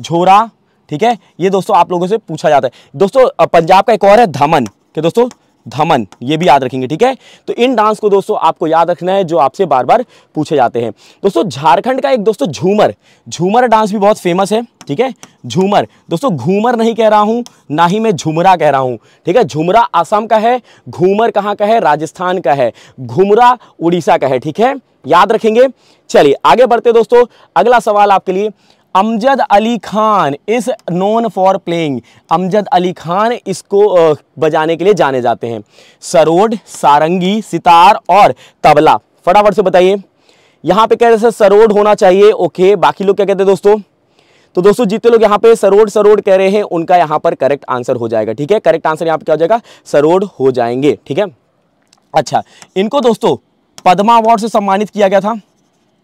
झोरा ठीक है ये दोस्तों आप लोगों से पूछा जाता है दोस्तों पंजाब का एक और है धमन क्या दोस्तों धमन ये भी याद रखेंगे ठीक है तो इन डांस को दोस्तों आपको याद रखना है जो आपसे बार बार पूछे जाते हैं दोस्तों झारखंड का एक दोस्तों झूमर झूमर डांस भी बहुत फेमस है ठीक है झूमर दोस्तों घूमर नहीं कह रहा हूं ना ही मैं झुमरा कह रहा हूं ठीक है झुमरा आसाम का है घूमर कहाँ का है राजस्थान का है घुमरा उड़ीसा का है ठीक है याद रखेंगे चलिए आगे बढ़ते दोस्तों अगला सवाल आपके लिए Amjad Ali Khan is known for playing Amjad Ali Khan इसको बजाने के लिए जाने जाते हैं सरोड सारंगी सितार और तबला फटाफट से बताइए यहाँ पे कह रहे थे सरोड होना चाहिए ओके बाकी लोग क्या कहते हैं दोस्तों तो दोस्तों जितने लोग यहाँ पे सरोड सरोड कह रहे हैं उनका यहाँ पर करेक्ट आंसर हो जाएगा ठीक है करेक्ट आंसर यहाँ पर क्या हो जाएगा सरोड हो जाएंगे ठीक है अच्छा इनको दोस्तों पद्मा अवार्ड से सम्मानित किया गया था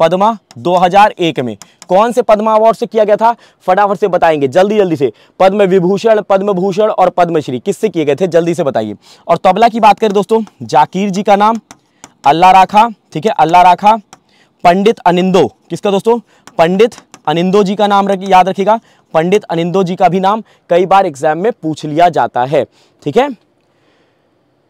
पद्मा 2001 में कौन से पद्मा अवार्ड से किया गया था फटाफट से बताएंगे जल्दी जल्दी से पद्म विभूषण पद्म भूषण और पद्मश्री किससे किए गए थे जल्दी से बताइए और तबला की बात करें दोस्तों जाकिर जी का नाम अल्लाह राखा ठीक है अल्लाह राखा पंडित अनिंदो किसका दोस्तों पंडित अनिंदो जी का नाम रख याद रखिएगा पंडित अनिंदो जी का भी नाम कई बार एग्जाम में पूछ लिया जाता है ठीक है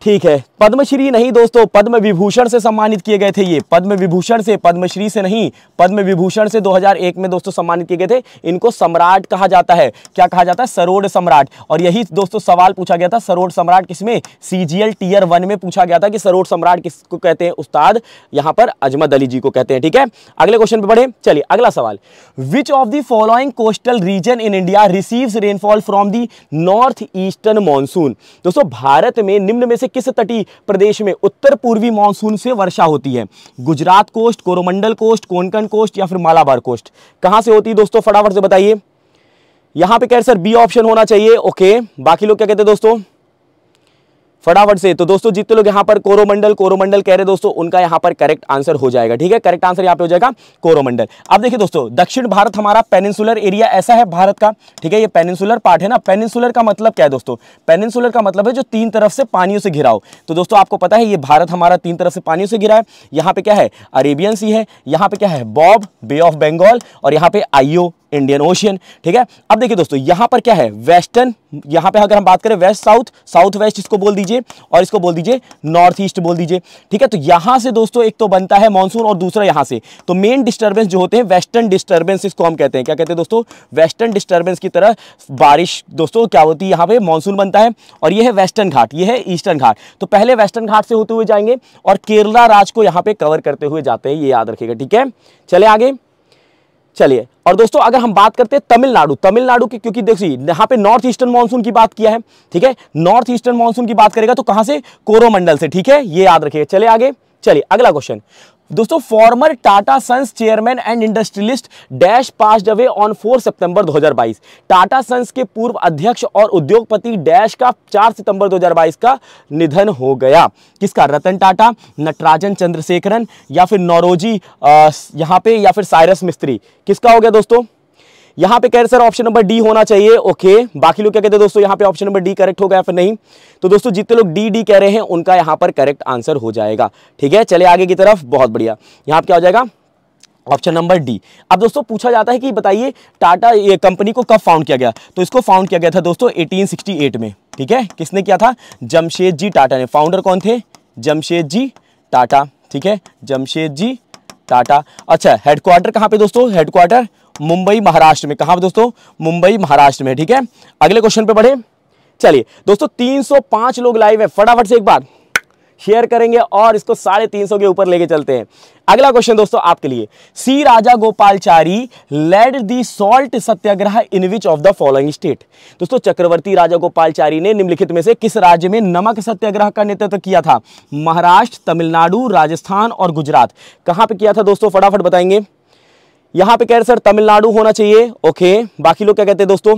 ठीक है पद्मश्री नहीं दोस्तों पद्म विभूषण से सम्मानित किए गए थे ये पद्म विभूषण से पद्मश्री से नहीं पद्म विभूषण से 2001 में दोस्तों सम्मानित किए गए थे इनको सम्राट कहा जाता है क्या कहा जाता है सरोड सम्राट और यही दोस्तों सवाल पूछा गया था सरोड सम्राट किसमें C G L tier one में पूछा गया था कि सरोड सम्राट किसको कहते हैं उस्ताद यहाँ पर अजमद अली जी को कहते हैं ठीक है अगले क्वेश्चन पे बढ़े चलिए अगला सवाल which of the following coastal region in India receive rainfall from the north eastern monsoon दोस्तों भारत में निम्न में से किस तटीय प्रदेश में उत्तर पूर्वी मानसून से वर्षा होती है Gujarat coast Coromandel coast Konkan coast या फिर मालाबार कोस्ट कहां से होती है दोस्तों फटाफट से बताइए यहां पे कह सर बी ऑप्शन होना चाहिए ओके बाकी लोग क्या कहते हैं दोस्तों फटाफट से तो दोस्तों जितने लोग यहाँ पर कोरोमंडल कोरोमंडल कह रहे दोस्तों उनका यहाँ पर करेक्ट आंसर हो जाएगा ठीक है करेक्ट आंसर यहां पे हो जाएगा कोरोमंडल अब देखिए दोस्तों दक्षिण भारत हमारा पेनिनसुलर एरिया ऐसा है भारत का ठीक है ये पेनिनसुलर पार्ट है ना पेनिनसुलर का मतलब क्या है दोस्तों पेनिनसुलर का मतलब है जो तीन तरफ से पानियों से घिराओ तो दोस्तों आपको पता है ये भारत हमारा तीन तरफ से पानियों से घिरा है यहाँ पे क्या है अरेबियन सी है यहाँ पे क्या है बॉब बे ऑफ बंगाल और यहाँ पे आईओ इंडियन ओशियन ठीक है अब देखिए दोस्तों यहां पर क्या है वेस्टर्न यहां पे अगर हम बात करें वेस्ट साउथ साउथ वेस्ट इसको बोल दीजिए और इसको बोल दीजिए नॉर्थ ईस्ट बोल दीजिए ठीक है तो यहां से दोस्तों एक तो बनता है मानसून और दूसरा यहां से तो मेन डिस्टर्बेंस जो होते हैं वेस्टर्न डिस्टर्बेंस इसको हम कहते हैं क्या कहते हैं दोस्तों वेस्टर्न डिस्टर्बेंस की तरह बारिश दोस्तों क्या होती है यहां पर मानसून बनता है और यह है वेस्टर्न घाट यह है ईस्टर्न घाट तो पहले वेस्टर्न घाट से होते हुए जाएंगे और केरला राज को यहां पर कवर करते हुए जाते हैं ये याद रखेगा ठीक है चले आगे चलिए और दोस्तों अगर हम बात करते हैं तमिलनाडु तमिलनाडु की क्योंकि देखिए यहाँ पे नॉर्थ ईस्टर्न मानसून की बात किया है ठीक है नॉर्थ ईस्टर्न मानसून की बात करेगा तो कहां से कोरोमंडल से ठीक है ये याद रखिएगा चले आगे चलिए अगला क्वेश्चन दोस्तों former Tata Sons chairman and industrialist dash passed away on 4 September 2022 Tata Sons के पूर्व अध्यक्ष और उद्योगपति डैश का 4 सितंबर 2022 का निधन हो गया किसका रतन टाटा नटराजन चंद्रशेखरन या फिर नौरोजी यहाँ पे या फिर साइरस मिस्त्री किसका हो गया दोस्तों यहां पे कह रहे सर ऑप्शन नंबर डी होना चाहिए ओके बाकी लोग क्या कहते हैं दोस्तों यहां पे ऑप्शन नंबर डी करेक्ट होगा या फिर नहीं तो दोस्तों जितने लोग डी डी कह रहे हैं उनका यहां पर करेक्ट आंसर हो जाएगा ठीक है चले आगे की तरफ बहुत बढ़िया यहां पर क्या हो जाएगा ऑप्शन नंबर डी अब दोस्तों पूछा जाता है कि बताइए टाटा ये कंपनी को कब फाउंड किया गया तो इसको फाउंड किया गया था दोस्तों 1868 में ठीक है किसने किया था जमशेद जी टाटा ने फाउंडर कौन थे जमशेद जी टाटा ठीक है जमशेद जी टाटा अच्छा हेडक्वार्टर कहाँ पे दोस्तों हेडक्वार्टर मुंबई महाराष्ट्र में कहाँ दोस्तों मुंबई महाराष्ट्र में ठीक है अगले क्वेश्चन पे बढ़े चलिए दोस्तों 305 लोग लाइव है फटाफट से एक बार शेयर करेंगे और इसको साढ़े तीन सौ के ऊपर लेके चलते हैं अगला क्वेश्चन दोस्तों आपके लिए C Rajagopalachari led the salt Satyagraha in which of the following state दोस्तों चक्रवर्ती राजा गोपालचारी ने निम्नलिखित में से किस राज्य में नमक सत्याग्रह का नेतृत्व किया था महाराष्ट्र तमिलनाडु राजस्थान और गुजरात कहां पर किया था दोस्तों फटाफट बताएंगे यहाँ पे कह रहे सर तमिलनाडु होना चाहिए ओके बाकी लोग क्या कहते हैं दोस्तों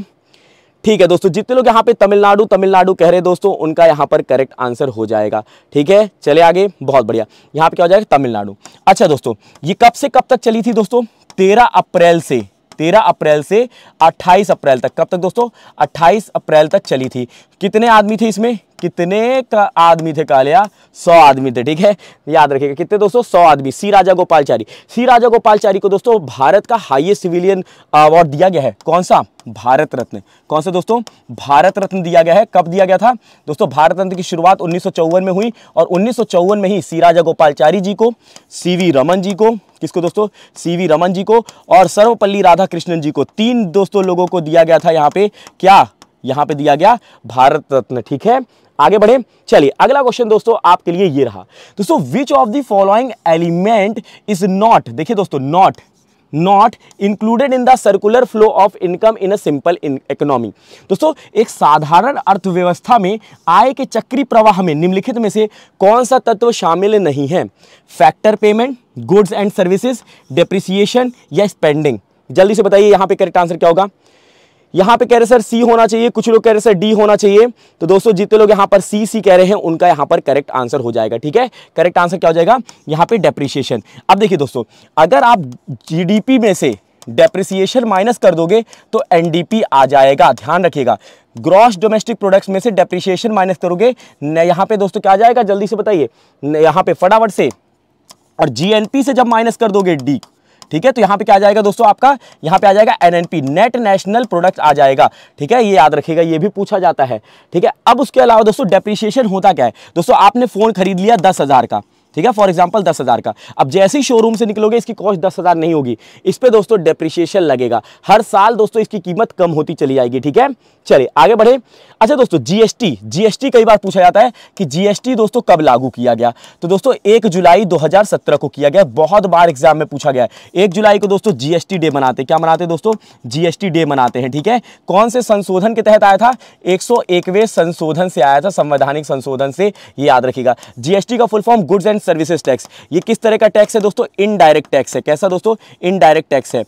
ठीक है दोस्तों जितने लोग यहाँ पे तमिलनाडु तमिलनाडु कह रहे दोस्तों उनका यहाँ पर करेक्ट आंसर हो जाएगा ठीक है चले आगे बहुत बढ़िया यहाँ पे क्या हो जाएगा तमिलनाडु अच्छा दोस्तों ये कब से कब तक चली थी दोस्तों तेरह अप्रैल से तेरह अप्रैल से अट्ठाईस अप्रैल तक कब तक दोस्तों अट्ठाईस अप्रैल तक चली थी कितने आदमी थे इसमें कितने का आदमी थे कालिया सौ आदमी थे ठीक है याद रखिएगा कितने दोस्तों सौ आदमी सी राजा गोपालचारी सी राजा गोपालचारी को दोस्तों भारत का हाईएस्ट सिविलियन अवार्ड दिया गया है कौन सा भारत रत्न कौन सा दोस्तों भारत रत्न दिया गया है कब दिया गया था दोस्तों भारत रत्न की शुरुआत उन्नीस में हुई और उन्नीस में ही सी राजा गोपालचारी जी को सी रमन जी को किसको दोस्तों सीवी रमन जी को और सर्वपल्ली राधाकृष्णन जी को तीन दोस्तों लोगों को दिया गया था यहाँ पे क्या यहाँ पे दिया गया भारत रत्न ठीक है आगे बढ़े चलिए अगला क्वेश्चन दोस्तों आपके लिए ये रहा दोस्तों which of the following element is not देखिए दोस्तों not Not included in the circular flow of income in a simple in economy. दोस्तों एक साधारण अर्थव्यवस्था में आय के चक्री प्रवाह में निम्नलिखित में से कौन सा तत्व शामिल नहीं है factor payment goods and services depreciation या स्पेंडिंग जल्दी से बताइए यहाँ पे करेक्ट आंसर क्या होगा यहाँ पे कह रहे सर सी होना चाहिए कुछ लोग कह रहे सर डी होना चाहिए तो दोस्तों जितने लोग यहाँ पर सी सी कह रहे हैं उनका यहाँ पर करेक्ट आंसर हो जाएगा ठीक है करेक्ट आंसर क्या हो जाएगा यहाँ पे डेप्रिसिएशन अब देखिए दोस्तों अगर आप जीडीपी में से डेप्रिसिएशन माइनस कर दोगे तो एनडीपी आ जाएगा ध्यान रखिएगा ग्रॉस डोमेस्टिक प्रोडक्ट्स में से डेप्रिसिएशन माइनस करोगे यहाँ पे दोस्तों क्या आ जाएगा जल्दी से बताइए यहाँ पे फटाफट से और जी से जब माइनस कर दोगे डी ठीक है तो यहाँ पे क्या आ जाएगा दोस्तों आपका यहाँ पे आ जाएगा एन नेट नेशनल प्रोडक्ट आ जाएगा ठीक है ये याद रखिएगा ये भी पूछा जाता है ठीक है अब उसके अलावा दोस्तों डेप्रिशिएशन होता क्या है दोस्तों आपने फ़ोन खरीद लिया दस हज़ार का ठीक है फॉर एग्जाम्पल दस हज़ार का अब जैसे ही शोरूम से निकलोगे इसकी कॉस्ट दस हज़ार नहीं होगी इस पर दोस्तों डेप्रिशिएशन लगेगा हर साल दोस्तों इसकी कीमत कम होती चली जाएगी ठीक है चलिए आगे बढ़े अच्छा दोस्तों जीएसटी जीएसटी कई बार पूछा जाता है कि जीएसटी दोस्तों कब लागू किया गया तो दोस्तों एक जुलाई 2017 को किया गया बहुत बार एग्जाम में पूछा गया एक जुलाई को दोस्तों जीएसटी डे मनाते क्या मनाते हैं दोस्तों जीएसटी डे मनाते हैं ठीक है कौन से संशोधन के तहत आया था एक संशोधन से आया था संवैधानिक संशोधन से ये याद रखिएगा जीएसटी का full form goods and services tax ये किस तरह का टैक्स है दोस्तों इनडायरेक्ट टैक्स है कैसा दोस्तों इनडायरेक्ट टैक्स है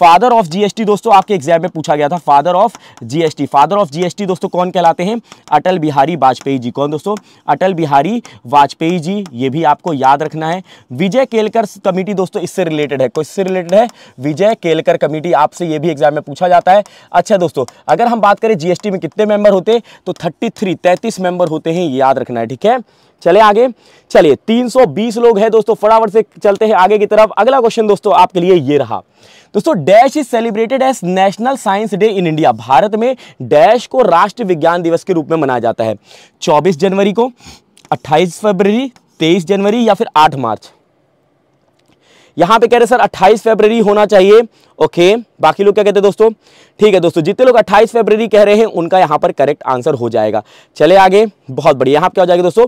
फादर ऑफ जीएसटी दोस्तों आपके एग्जाम में पूछा गया था father of GST father of GST दोस्तों कौन कहलाते हैं अटल बिहारी वाजपेयी जी कौन दोस्तों अटल बिहारी वाजपेयी जी ये भी आपको याद रखना है विजय केलकर कमेटी दोस्तों इससे रिलेटेड है किससे रिलेटेड है विजय केलकर कमेटी आपसे ये भी एग्जाम में पूछा जाता है अच्छा दोस्तों अगर हम बात करें जीएसटी में कितने मेंबर होते तो 33 33 मेंबर होते हैं याद रखना है ठीक है चले आगे चलिए 320 लोग हैं दोस्तों फटाफट से चलते हैं आगे की तरफ अगला क्वेश्चन दोस्तों आपके लिए ये रहा दोस्तों dash is celebrated as national science day in India Bharat में डैश को राष्ट्रीय विज्ञान दिवस के रूप में मनाया जाता है 24 जनवरी को 28 फरवरी 23 जनवरी या फिर 8 मार्च यहाँ पे कह रहे सर 28 फरवरी होना चाहिए ओके बाकी लोग क्या कहते हैं दोस्तों ठीक है दोस्तों जितने लोग 28 फरवरी कह रहे हैं उनका यहाँ पर करेक्ट आंसर हो जाएगा चले आगे बहुत बढ़िया यहाँ पे क्या हो जाएगा दोस्तों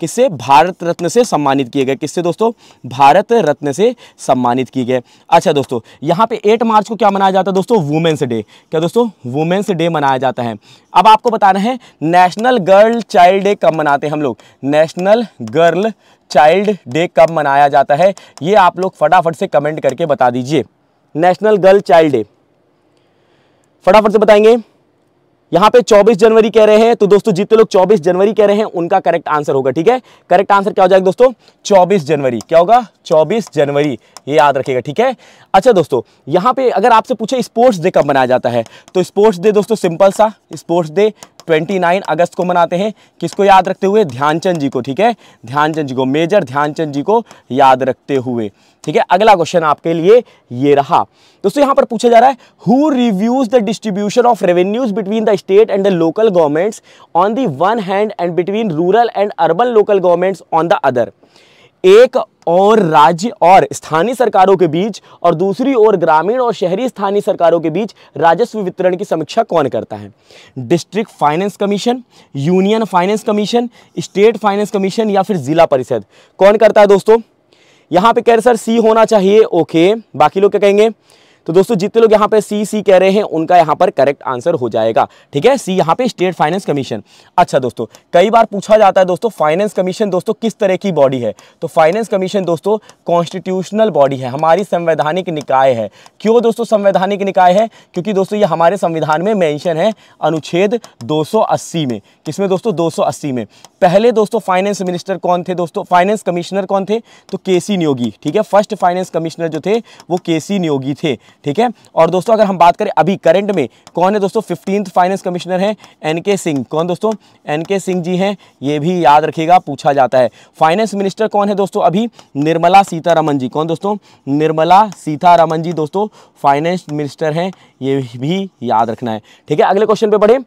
किससे भारत रत्न से सम्मानित किए गए किससे दोस्तों भारत रत्न से सम्मानित किए गए अच्छा दोस्तों यहाँ पे एट मार्च को क्या मनाया जाता है दोस्तों वुमेंस डे क्या दोस्तों वुमेंस डे मनाया जाता है अब आपको बताना है नेशनल गर्ल चाइल्ड डे कब मनाते हैं हम लोग नेशनल गर्ल चाइल्ड डे कब मनाया जाता है ये आप लोग फटाफट से कमेंट करके बता दीजिए नेशनल गर्ल चाइल्ड डे फटाफट से बताएंगे यहाँ पे 24 जनवरी कह रहे हैं तो दोस्तों जितने लोग 24 जनवरी कह रहे हैं उनका करेक्ट आंसर होगा ठीक है करेक्ट आंसर क्या हो जाएगा दोस्तों 24 जनवरी क्या होगा 24 जनवरी ये याद रखेगा ठीक है अच्छा दोस्तों यहाँ पे अगर आपसे पूछे स्पोर्ट्स डे कब मनाया जाता है तो स्पोर्ट्स डे दोस्तों सिंपल सा स्पोर्ट्स डे 29 अगस्त को मनाते हैं किसको याद रखते हुए ध्यानचंद जी को ठीक है ध्यानचंद जी को मेजर ध्यानचंद जी को याद रखते हुए ठीक है अगला क्वेश्चन आपके लिए ये रहा दोस्तों यहां पर पूछा जा रहा है who reviews the distribution of revenues between the state and the local governments on the one hand and between rural and urban local governments on the other एक और राज्य और स्थानीय सरकारों के बीच और दूसरी ओर ग्रामीण और शहरी स्थानीय सरकारों के बीच राजस्व वितरण की समीक्षा कौन करता है district finance commission union finance commission state finance commission या फिर जिला परिषद कौन करता है दोस्तों यहाँ पे कह रहे सर सी होना चाहिए ओके बाकी लोग क्या कहेंगे तो दोस्तों जितने लोग यहाँ पे सी सी e कह रहे हैं उनका यहाँ पर करेक्ट आंसर हो जाएगा ठीक है सी यहाँ पे स्टेट फाइनेंस कमीशन अच्छा दोस्तों कई बार पूछा जाता है दोस्तों फाइनेंस कमीशन दोस्तों किस तरह की बॉडी है तो फाइनेंस कमीशन दोस्तों कॉन्स्टिट्यूशनल बॉडी है हमारी संवैधानिक निकाय है क्यों दोस्तों संवैधानिक निकाय है क्योंकि दोस्तों ये हमारे संविधान में मैंशन है अनुच्छेद दो में किसमें दोस्तों दो में पहले दोस्तों फाइनेंस मिनिस्टर कौन थे दोस्तों फाइनेंस कमिश्नर कौन थे तो के सी नियोगी ठीक है फर्स्ट फाइनेंस कमिश्नर जो थे वो के सी नियोगी थे ठीक है और दोस्तों अगर हम बात करें अभी करंट में कौन है दोस्तों फिफ्टीन फाइनेंस कमिश्नर हैं एन के सिंह कौन दोस्तों एन के सिंह जी हैं ये भी याद रखिएगा पूछा जाता है फाइनेंस मिनिस्टर कौन है दोस्तों अभी निर्मला सीतारमन जी कौन दोस्तों निर्मला सीतारमन जी दोस्तों फाइनेंस मिनिस्टर हैं ये भी याद रखना है ठीक है अगले क्वेश्चन पे बढ़े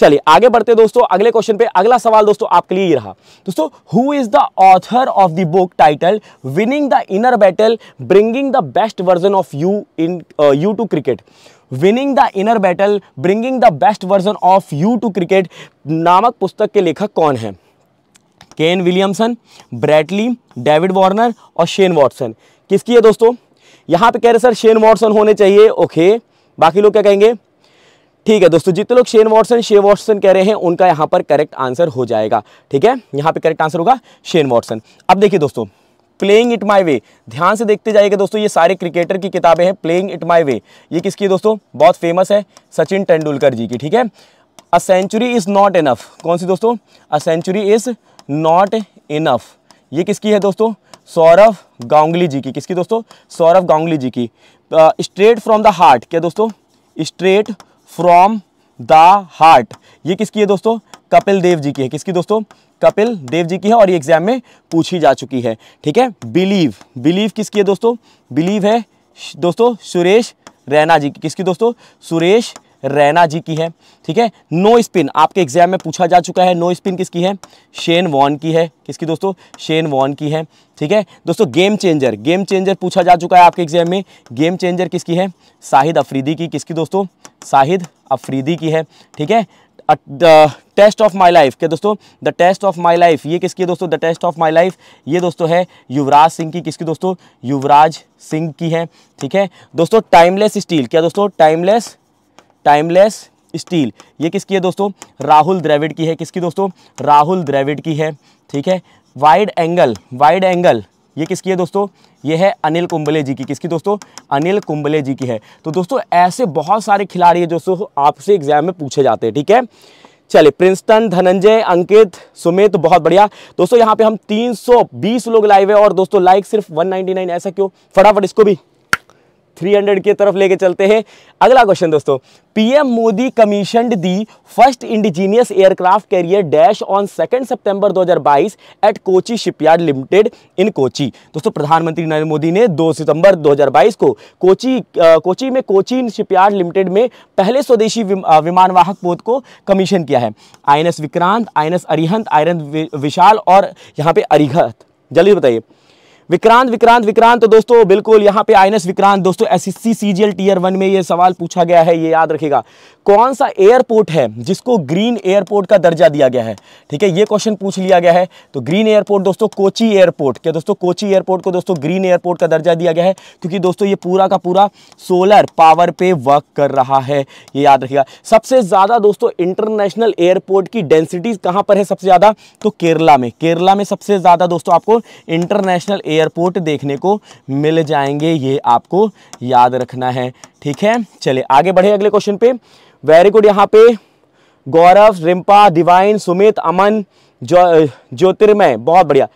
चलिए आगे बढ़ते दोस्तों अगले क्वेश्चन पे अगला सवाल दोस्तों आपके लिए रहा दोस्तों who is the author of the book title winning the inner battle bringing the best version of you in you to cricket winning the inner battle bringing the best version of you to cricket नामक पुस्तक के लेखक कौन है Ken Williamson Brett Lee David Warner और Shane Watson किसकी है दोस्तों यहां पे कह रहे सर शेन वॉटसन होने चाहिए ओके बाकी लोग क्या कहेंगे ठीक है दोस्तों जितने लोग शेन वॉटसन शेन वॉटसन कह रहे हैं उनका यहाँ पर करेक्ट आंसर हो जाएगा ठीक है यहाँ पे करेक्ट आंसर होगा शेन वॉटसन अब देखिए दोस्तों प्लेइंग इट माई वे ध्यान से देखते जाइएगा दोस्तों ये सारे क्रिकेटर की किताबें हैं प्लेइंग इट माई वे ये किसकी है दोस्तों बहुत फेमस है सचिन तेंदुलकर जी की ठीक है a century is not enough कौन सी दोस्तों a century is not enough ये किसकी है दोस्तों सौरभ गांगुली जी की किसकी दोस्तों सौरभ गांगुली जी की स्ट्रेट फ्रॉम द हार्ट क्या दोस्तों स्ट्रेट फ्रॉम द हार्ट ये किसकी है दोस्तों कपिल देव जी की है किसकी दोस्तों कपिल देव जी की है और ये एग्जाम में पूछी जा चुकी है ठीक है बिलीव बिलीव किसकी है दोस्तों बिलीव है दोस्तों सुरेश रैना जी की किसकी दोस्तों सुरेश रैना जी की है ठीक है नो स्पिन आपके एग्जाम में पूछा जा चुका है नो स्पिन किसकी है शेन वॉन की है किसकी दोस्तों शेन वॉन की है ठीक है दोस्तों गेम चेंजर गेम चेंजर पूछा जा चुका है आपके एग्जाम में गेम चेंजर किसकी है शाहिद अफरीदी की किसकी दोस्तों शाहिद अफरीदी की है ठीक है the test of my life क्या दोस्तों the test of my life ये किसकी है दोस्तों the test of my life ये दोस्तों है युवराज सिंह की किसकी दोस्तों युवराज सिंह की है ठीक है दोस्तों टाइमलेस स्टील क्या दोस्तों टाइमलेस टाइमलेस स्टील ये किसकी है दोस्तों राहुल द्रविड की है किसकी दोस्तों राहुल द्रविड की है ठीक है वाइड एंगल वाइड एंगल ये किसकी है दोस्तों ये है अनिल कुंबले जी की किसकी दोस्तों अनिल कुंबले जी की है तो दोस्तों ऐसे बहुत सारे खिलाड़ी हैं दोस्तों आपसे एग्जाम में पूछे जाते हैं ठीक है चलिए प्रिंसटन धनंजय अंकित सुमित बहुत बढ़िया दोस्तों यहाँ पे हम 320 लोग लाइव है और दोस्तों लाइक सिर्फ 199 ऐसा क्यों फटाफट इसको भी 300 की तरफ लेके चलते हैं अगला क्वेश्चन दोस्तों PM Modi commission the first indigenous aircraft carrier dash on second September 2022 at Kochi shipyard limited in Kochi दोस्तों प्रधानमंत्री नरेंद्र मोदी ने 2 सितंबर 2022 को कोची आ, कोची में कोची शिपयार्ड लिमिटेड में पहले स्वदेशी विम, विमानवाहक पोत को कमीशन किया है I Vikrant I N Arihant INS Vishal और यहाँ पे अरिहत जल्दी बताइए विक्रांत विक्रांत विक्रांत तो दोस्तों बिल्कुल यहाँ पे आईएनएस विक्रांत दोस्तों एसएससी सीजीएल टीयर वन में ये सवाल पूछा गया है ये याद रखेगा कौन सा एयरपोर्ट है जिसको ग्रीन एयरपोर्ट का दर्जा दिया गया है ठीक है ये क्वेश्चन पूछ लिया गया है तो ग्रीन एयरपोर्ट दोस्तों कोची एयरपोर्ट क्या दोस्तों कोची एयरपोर्ट को दोस्तों ग्रीन एयरपोर्ट का दर्जा दिया गया है क्योंकि दोस्तों ये पूरा का पूरा सोलर पावर पे वर्क कर रहा है ये याद रखेगा सबसे ज़्यादा दोस्तों इंटरनेशनल एयरपोर्ट की डेंसिटी कहाँ पर है सबसे ज़्यादा तो केरला में केरला में सबसे ज़्यादा दोस्तों आपको इंटरनेशनल एयर एयरपोर्ट देखने को मिल जाएंगे ये आपको याद रखना है ठीक है चले आगे बढ़े अगले क्वेश्चन पे वेरी गुड यहाँ पे गौरव रिम्पा डिवाइन सुमित अमन ज्योतिर्मय बहुत बढ़िया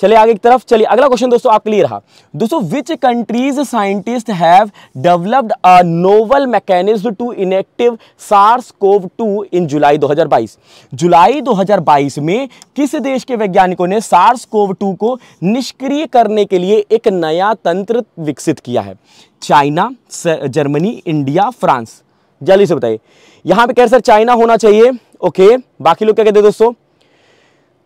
चले आगे की तरफ चलिए अगला क्वेश्चन दोस्तों आपके लिए रहा दोस्तों which countries scientist have developed a novel mechanism to inactive SARS CoV two in July 2022 जुलाई 2022 में किस देश के वैज्ञानिकों ने सार्स कोव टू को निष्क्रिय करने के लिए एक नया तंत्र विकसित किया है चाइना जर्मनी इंडिया फ्रांस जल्दी से बताइए यहाँ पे कह सर चाइना होना चाहिए ओके बाकी लोग क्या कहते दोस्तों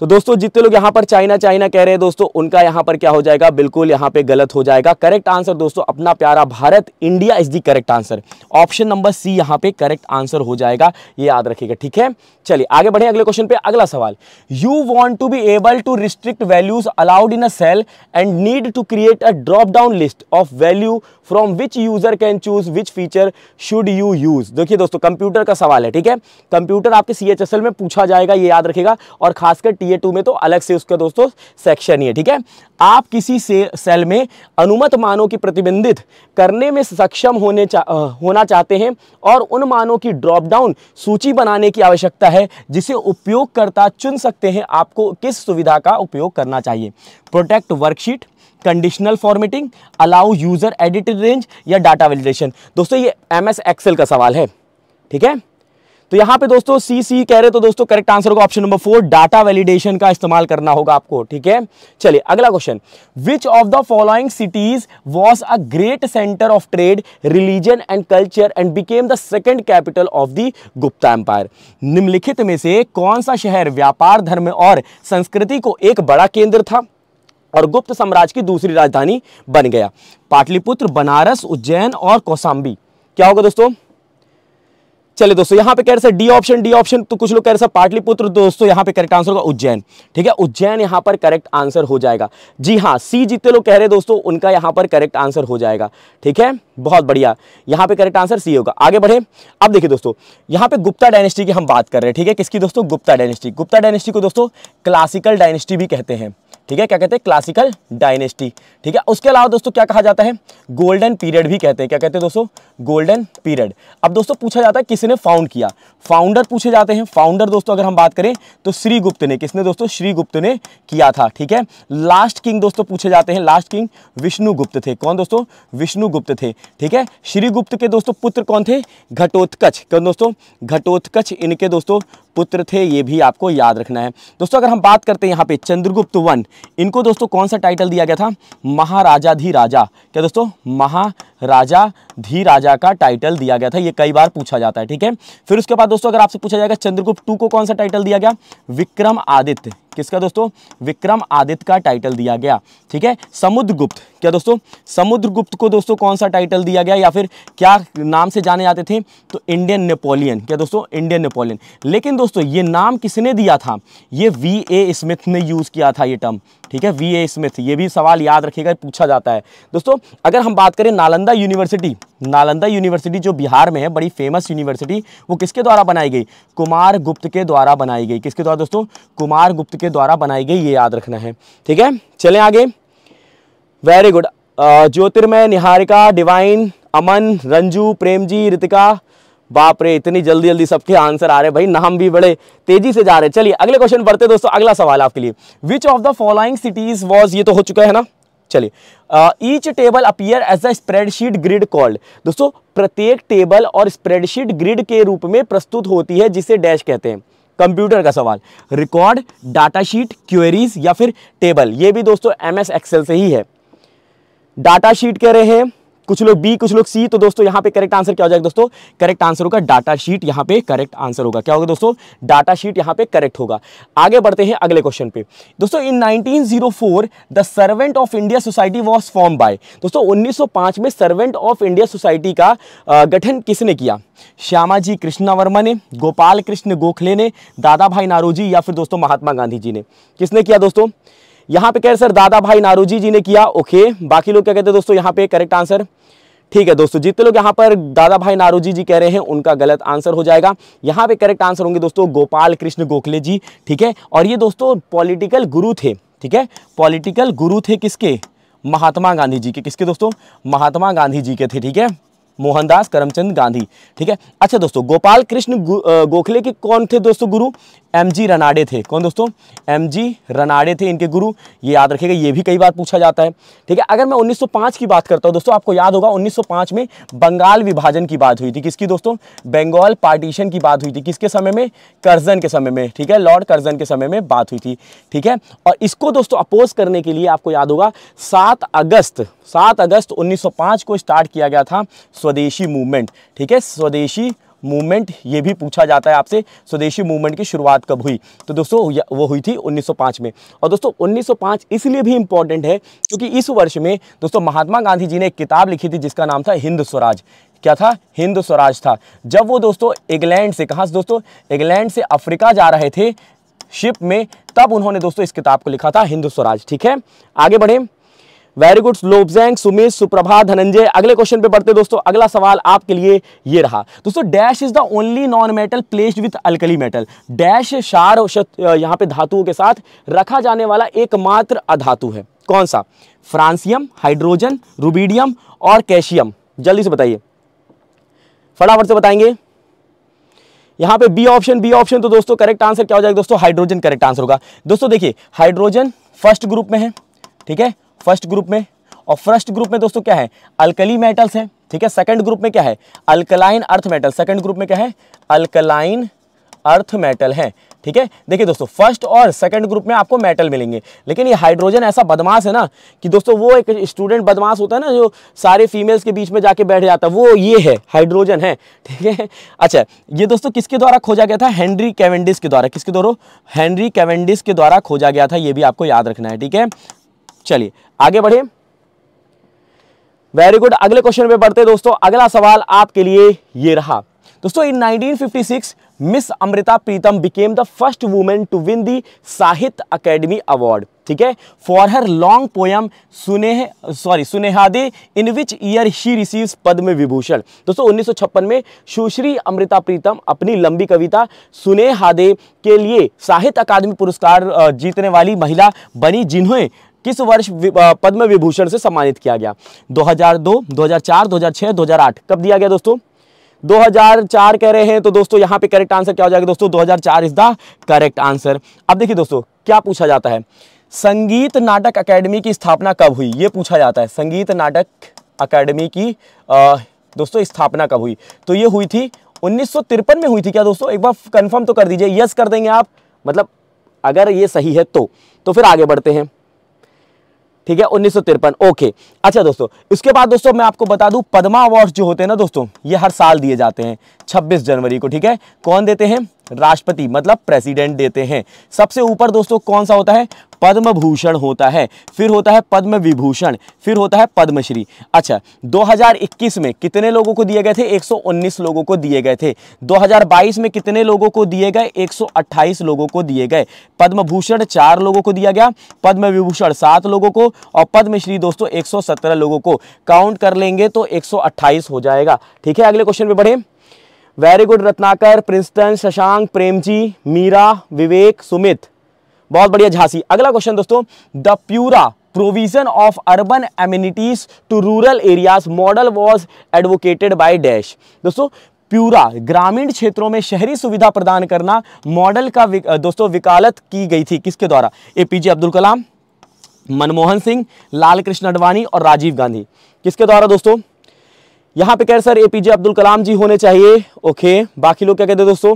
तो दोस्तों जितने लोग यहां पर चाइना चाइना कह रहे हैं दोस्तों उनका यहां पर क्या हो जाएगा बिल्कुल यहां पे गलत हो जाएगा करेक्ट आंसर दोस्तों अपना प्यारा Bharat India is the correct answer option number C यहाँ पे करेक्ट आंसर हो जाएगा ये याद रखिएगा ठीक है चलिए आगे बढ़े अगले क्वेश्चन पे अगला सवाल you want to be able to restrict values allowed in a cell and need to create a drop down list of value from which user can choose which feature should you use देखिए दोस्तों computer का सवाल है ठीक है computer आपके C H S L में पूछा जाएगा ये याद रखेगा और खासकर टी ए टू में तो अलग से उसका दोस्तों सेक्शन ही है ठीक है आप किसी से, सेल में अनुमत मानों की प्रतिबंधित करने में सक्षम होने चा, होना चाहते हैं और उन मानों की ड्रॉप डाउन सूची बनाने की आवश्यकता है जिसे उपयोगकर्ता चुन सकते हैं आपको किस सुविधा का उपयोग करना चाहिए protect worksheet conditional formatting allow user edited range या डाटा वेलिडेशन दोस्तों ये एम एस एक्सेल का सवाल है ठीक है तो यहाँ पे दोस्तों सी सी कह रहे तो दोस्तों करेक्ट आंसर होगा option number four data validation का इस्तेमाल करना होगा आपको ठीक है चलिए अगला question which of the following cities was a great centre of trade religion and culture and became the second capital of the Gupta empire निम्नलिखित में से कौन सा शहर व्यापार धर्म और संस्कृति को एक बड़ा केंद्र था और गुप्त साम्राज्य की दूसरी राजधानी बन गया पाटलिपुत्र बनारस उज्जैन और कौसाम्बी क्या होगा दोस्तों चलिए दोस्तों यहां पे कह रहे डी ऑप्शन डी ऑप्शन तो कुछ लोग कह रहे पाटलिपुत्र दोस्तों यहां पे करेक्ट आंसर होगा उज्जैन ठीक है उज्जैन यहां पर करेक्ट आंसर हो जाएगा जी हां सी जितने लोग कह रहे दोस्तों उनका यहां पर करेक्ट आंसर हो जाएगा ठीक है बहुत बढ़िया यहां पे करेक्ट आंसर सी होगा आगे बढ़े अब देखिए दोस्तों यहां पर गुप्ता डायनेस्टी की हम बात कर रहे हैं ठीक है किसकी दोस्तों गुप्ता डायनेस्टी गुप्ता डायनेस्टी को दोस्तों क्लासिकल डायनेस्टी भी कहते हैं ठीक है क्या कहते हैं क्लासिकल डायनेस्टी ठीक है उसके अलावा दोस्तों क्या कहा जाता है गोल्डन पीरियड भी कहते हैं क्या कहते हैं दोस्तों गोल्डन पीरियड अब दोस्तों पूछा जाता है किसने फाउंड किया फाउंडर पूछे जाते हैं फाउंडर दोस्तों अगर हम बात करें तो श्रीगुप्त ने किसने दोस्तों श्रीगुप्त ने किया था ठीक है लास्ट किंग दोस्तों पूछे जाते हैं लास्ट किंग विष्णुगुप्त थे कौन दोस्तों विष्णुगुप्त थे ठीक है श्रीगुप्त के दोस्तों पुत्र कौन थे घटोत्कच कौन दोस्तों घटोत्कच इनके दोस्तों पुत्र थे ये भी आपको याद रखना है दोस्तों अगर हम बात करते हैं यहाँ पे चंद्रगुप्त वन इनको दोस्तों कौन सा टाइटल दिया गया था महाराजाधि राजा क्या दोस्तों महा राजा धी राजा का टाइटल दिया गया था ये कई बार पूछा जाता है ठीक है फिर उसके बाद दोस्तों अगर आपसे पूछा जाएगा चंद्रगुप्त टू को कौन सा टाइटल दिया गया विक्रम आदित्य किसका दोस्तों विक्रम आदित्य का टाइटल दिया गया ठीक है समुद्रगुप्त क्या दोस्तों समुद्रगुप्त को दोस्तों कौन सा टाइटल दिया गया या फिर क्या नाम से जाने जाते थे तो इंडियन नेपोलियन क्या दोस्तों इंडियन नेपोलियन लेकिन दोस्तों ये नाम किसने दिया था ये वी ए स्मिथ ने यूज़ किया था ये टर्म ठीक है वी ए स्मिथ ये भी सवाल याद रखिएगा पूछा जाता है दोस्तों अगर हम बात करें नालंदा यूनिवर्सिटी नालंदा यूनिवर्सिटी जो बिहार में है बड़ी फेमस यूनिवर्सिटी वो किसके द्वारा बनाई गई कुमार गुप्त के द्वारा बनाई गई किसके द्वारा दोस्तों कुमार गुप्त के द्वारा बनाई गई ये याद रखना है ठीक है चलें आगे very good Jyotirmay Niharika Divine Aman Ranju Prem ji Ritika बाप रे इतनी जल्दी जल्दी सबके आंसर आ रहे भाई नाम भी बड़े तेजी से जा रहे चलिए अगले क्वेश्चन पढ़ते दोस्तों अगला सवाल आपके लिए which of the following cities was ये तो हो चुका है ना चलिए each table appear as a spreadsheet grid called दोस्तों प्रत्येक टेबल और स्प्रेडशीट ग्रिड के रूप में प्रस्तुत होती है जिसे डैश कहते हैं कंप्यूटर का सवाल रिकॉर्ड डाटा शीट क्यूरीज या फिर टेबल ये भी दोस्तों एम एस एक्सेल से ही है डाटा शीट कह रहे हैं कुछ लोग बी कुछ लोग सी तो दोस्तों यहाँ पे करेक्ट आंसर क्या हो जाएगा दोस्तों करेक्ट आंसर होगा डाटा शीट यहाँ पे करेक्ट आंसर होगा क्या होगा दोस्तों डाटा शीट यहाँ पे करेक्ट होगा आगे बढ़ते हैं अगले क्वेश्चन पे दोस्तों in 1904 the servant of India society was form by दोस्तों पांच में सर्वेंट ऑफ इंडिया सोसाइटी का गठन किसने किया श्यामा जी कृष्णा वर्मा ने गोपाल कृष्ण गोखले ने दादा भाई नारोजी या फिर दोस्तों महात्मा गांधी जी ने किसने किया दोस्तों यहां पे कह रहे सर दादा भाई नारोजी जी ने किया ओके बाकी लोग क्या कहते हैं दोस्तों यहां पे करेक्ट आंसर ठीक है दोस्तों जितने लोग यहाँ पर दादा भाई नारोजी जी कह रहे हैं उनका गलत आंसर हो जाएगा यहाँ पे करेक्ट आंसर होंगे दोस्तों गोपाल कृष्ण गोखले जी ठीक है और ये दोस्तों पॉलिटिकल गुरु थे ठीक है पॉलिटिकल गुरु थे किसके महात्मा गांधी जी के किसके दोस्तों महात्मा गांधी जी के थे ठीक है मोहनदास करमचंद गांधी ठीक है अच्छा दोस्तों गोपाल कृष्ण गोखले के कौन थे दोस्तों गुरु एम जी रनाडे थे कौन दोस्तों एम जी रनाडे थे इनके गुरु ये याद रखिएगा ये भी कई बार पूछा जाता है ठीक है अगर मैं 1905 की बात करता हूँ दोस्तों आपको याद होगा 1905 में बंगाल विभाजन की बात हुई थी किसकी दोस्तों बंगाल पार्टीशन की बात हुई थी किसके समय में कर्जन के समय में ठीक है लॉर्ड कर्जन के समय में बात हुई थी ठीक है और इसको दोस्तों अपोज करने के लिए आपको याद होगा सात अगस्त सात अगस्त उन्नीस को स्टार्ट किया गया था स्वदेशी मूवमेंट ठीक है स्वदेशी मूवमेंट ये भी पूछा जाता है आपसे स्वदेशी मूवमेंट की शुरुआत कब हुई तो दोस्तों वो हुई थी 1905 में और दोस्तों 1905 इसलिए भी इम्पॉर्टेंट है क्योंकि इस वर्ष में दोस्तों महात्मा गांधी जी ने एक किताब लिखी थी जिसका नाम था हिंद स्वराज क्या था हिंद स्वराज था जब वो दोस्तों इंग्लैंड से कहाँ से दोस्तों इंग्लैंड से अफ्रीका जा रहे थे शिप में तब उन्होंने दोस्तों इस किताब को लिखा था हिंद स्वराज ठीक है आगे बढ़ें वेरी गुड लोबजैंग सुमेश सुप्रभा धनंजय अगले क्वेश्चन पे बढ़ते दोस्तों अगला सवाल आपके लिए ये रहा दोस्तों dash is the only non metal placed with alkali metal dash शार यहाँ पे धातुओं के साथ रखा जाने वाला एकमात्र अधातु है कौन सा फ्रांसियम हाइड्रोजन रूबीडियम और कैशियम जल्दी से बताइए फटाफट से बताएंगे यहां पे बी ऑप्शन बी ऑप्शन तो दोस्तों करेक्ट आंसर क्या हो जाएगा दोस्तों हाइड्रोजन करेक्ट आंसर होगा दोस्तों देखिए हाइड्रोजन फर्स्ट ग्रुप में है ठीक है फर्स्ट ग्रुप में और फर्स्ट ग्रुप में दोस्तों क्या है अल्कली मेटल्स हैं ठीक है सेकंड ग्रुप में क्या है alkaline earth metal second group में क्या है अल्कलाइन अर्थ मेटल है ठीक है देखिए दोस्तों फर्स्ट और सेकंड ग्रुप में आपको मेटल मिलेंगे लेकिन ये हाइड्रोजन ऐसा बदमाश है ना कि दोस्तों वो एक स्टूडेंट बदमाश होता है ना जो सारे फीमेल्स के बीच में जाके बैठ जाता है वो ये है हाइड्रोजन है ठीक है अच्छा ये दोस्तों किसके द्वारा खोजा गया था हेनरी कैवेंडिस के द्वारा किसके द्वारा हेनरी कैवेंडिस के द्वारा खोजा गया था ये भी आपको याद रखना है ठीक है चलिए आगे बढ़े वेरी गुड अगले क्वेश्चन पे बढ़ते दोस्तों अगला सवाल आपके लिए ये रहा दोस्तों in 1956 Miss Amrita Pritam became the first women to win the Sahitya Akademi award ठीक है for her long poem Suneh sorry Sunehade in which year he receive Padma Vibhushan दोस्तों 1956 में सुश्री अमृता प्रीतम अपनी लंबी कविता सुनेहादे के लिए साहित्य अकादमी पुरस्कार जीतने वाली महिला बनी जिन्हें किस वर्ष पद्म विभूषण से सम्मानित किया गया 2002, 2004, 2006, 2008 कब दिया गया दोस्तों 2004 कह रहे हैं तो दोस्तों यहां पे करेक्ट आंसर क्या हो जाएगा दोस्तों 2004 इज द करेक्ट आंसर अब देखिए दोस्तों क्या पूछा जाता है संगीत नाटक अकेडमी की स्थापना कब हुई ये पूछा जाता है संगीत नाटक अकेडमी की आ, दोस्तों स्थापना कब हुई तो ये हुई थी उन्नीस में हुई थी क्या दोस्तों एक बार कंफर्म तो कर दीजिए यस कर देंगे आप मतलब अगर ये सही है तो तो फिर आगे बढ़ते हैं ठीक है उन्नीस ओके अच्छा दोस्तों इसके बाद दोस्तों मैं आपको बता दूं पदमा अवार्ड जो होते हैं ना दोस्तों ये हर साल दिए जाते हैं 26 जनवरी को ठीक है कौन देते हैं राष्ट्रपति मतलब प्रेसिडेंट देते हैं सबसे ऊपर दोस्तों कौन सा होता है पद्म भूषण होता है फिर होता है पद्म विभूषण फिर होता है पद्मश्री अच्छा 2021 में कितने लोगों को दिए गए थे 119 लोगों को दिए गए थे 2022 में कितने लोगों को दिए गए 128 लोगों को दिए गए पद्म भूषण चार लोगों को दिया गया पद्म विभूषण सात लोगों को और पद्मश्री दोस्तों 117 लोगों को काउंट कर लेंगे तो एक हो जाएगा ठीक है अगले क्वेश्चन में बढ़े very good Ratnakar Princeton Shashank Premji Meera Vivek Sumit बहुत बढ़िया झांसी अगला क्वेश्चन दोस्तों the PURA provision of urban amenities to rural areas model was advocated by dash दोस्तों प्यूरा ग्रामीण क्षेत्रों में शहरी सुविधा प्रदान करना मॉडल का विक, दोस्तों विकालत की गई थी किसके द्वारा एपीजे अब्दुल कलाम मनमोहन सिंह लाल कृष्ण अडवाणी और राजीव गांधी किसके द्वारा दोस्तों यहाँ पे कह रहे सर एपीजे अब्दुल कलाम जी होने चाहिए ओके बाकी लोग क्या कहते हैं दोस्तों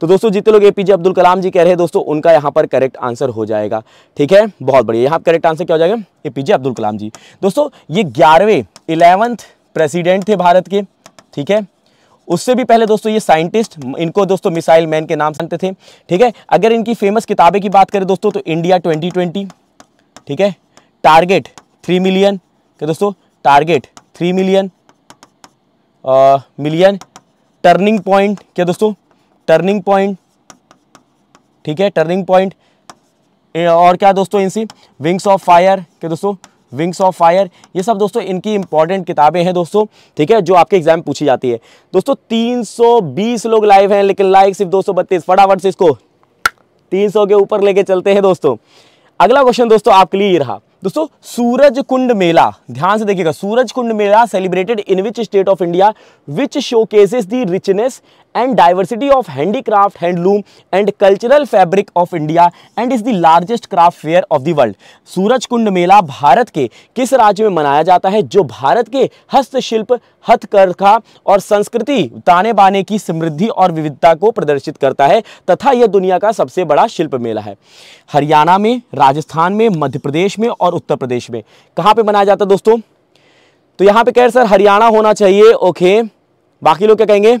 तो दोस्तों जितने लोग एपीजे अब्दुल कलाम जी कह रहे हैं दोस्तों उनका यहाँ पर करेक्ट आंसर हो जाएगा ठीक है बहुत बढ़िया यहाँ करेक्ट आंसर क्या हो जाएगा एपीजे अब्दुल कलाम जी दोस्तों ये ग्यारहवें इलेवंथ प्रेसिडेंट थे भारत के ठीक है उससे भी पहले दोस्तों ये साइंटिस्ट इनको दोस्तों मिसाइल मैन के नाम जानते थे ठीक है अगर इनकी फेमस किताबें की बात करें दोस्तों तो इंडिया 2020 ठीक है टारगेट थ्री मिलियन क्या दोस्तों target three million million turning point क्या दोस्तों टर्निंग पॉइंट ठीक है टर्निंग पॉइंट और क्या दोस्तों इनसी विंग्स ऑफ फायर क्या दोस्तों विंग्स ऑफ फायर ये सब दोस्तों इनकी इंपॉर्टेंट किताबें हैं दोस्तों ठीक है जो आपके एग्जाम पूछी जाती है दोस्तों 320 लोग लाइव हैं लेकिन लाइक सिर्फ दो फटाफट से इसको 300 के ऊपर लेके चलते हैं दोस्तों अगला क्वेश्चन दोस्तों आपके लिए रहा दोस्तों सूरज कुंड मेला ध्यान से देखिएगा Suraj Kund Mela celebrated in which state of India which showcases the richness and diversity of handicraft handloom and cultural fabric of India and is the largest craft fair of the world Suraj Kund मेला भारत के किस राज्य में मनाया जाता है जो भारत के हस्तशिल्प हथकरघा और संस्कृति ताने बाने की समृद्धि और विविधता को प्रदर्शित करता है तथा यह दुनिया का सबसे बड़ा शिल्प मेला है हरियाणा में राजस्थान में मध्य प्रदेश में और उत्तर प्रदेश में कहाँ पर मनाया जाता है दोस्तों तो यहाँ पे कह सर हरियाणा होना चाहिए ओके बाकी लोग क्या कहेंगे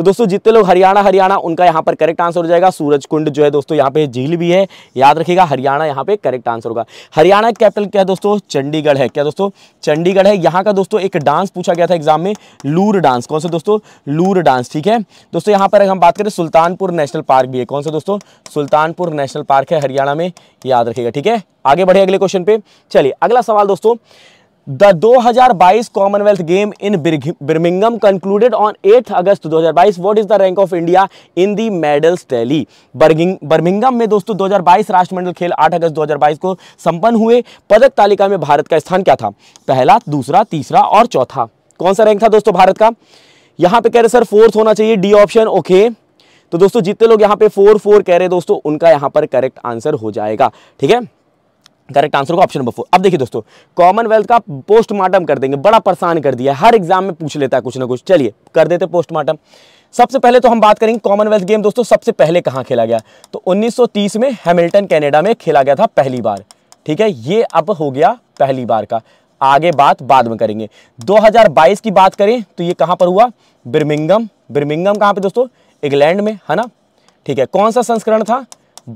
तो दोस्तों जितने लोग हरियाणा हरियाणा उनका यहाँ पर करेक्ट आंसर हो जाएगा सूरज कुंड जो है दोस्तों यहाँ पे झील भी है याद रखिएगा हरियाणा यहाँ पे करेक्ट आंसर होगा हरियाणा कैपिटल क्या है दोस्तों चंडीगढ़ है क्या दोस्तों चंडीगढ़ है यहाँ का दोस्तों एक डांस पूछा गया था एग्जाम में लूर डांस कौन सा दोस्तों लूर डांस ठीक है दोस्तों यहाँ पर हम बात करें सुल्तानपुर नेशनल पार्क भी है कौन सा दोस्तों सुल्तानपुर नेशनल पार्क है हरियाणा में याद रखेगा ठीक है आगे बढ़े अगले क्वेश्चन पे चलिए अगला सवाल दोस्तों the 2022 Commonwealth game in Birmingham concluded on 8 August 2022 what is the rank of India in the medals tally Birmingham में दोस्तों 2022 राष्ट्रमंडल खेल 8 अगस्त 2022 को संपन्न हुए पदक तालिका में भारत का स्थान क्या था पहला दूसरा तीसरा और चौथा कौन सा रैंक था दोस्तों भारत का यहां पे कह रहे सर फोर्थ होना चाहिए डी ऑप्शन ओके तो दोस्तों जितने लोग यहां पे फोर फोर कह रहे दोस्तों उनका यहां पर करेक्ट आंसर हो जाएगा ठीक है करेक्ट आंसर को ऑप्शन नंबर फोर अब देखिए दोस्तों कॉमनवेल्थ का पोस्टमार्टम कर देंगे बड़ा परेशान कर दिया हर एग्जाम में पूछ लेता है कुछ ना कुछ चलिए कर देते पोस्टमार्टम सबसे पहले तो हम बात करेंगे कॉमनवेल्थ गेम दोस्तों सबसे पहले कहाँ खेला गया तो 1930 में हैमिल्टन कैनेडा में खेला गया था पहली बार ठीक है ये अब हो गया पहली बार का आगे बात बाद में करेंगे 2022 की बात करें तो ये कहाँ पर हुआ बिरमिंगम बिरमिंगम कहाँ पे दोस्तों इंग्लैंड में है ना ठीक है कौन सा संस्करण था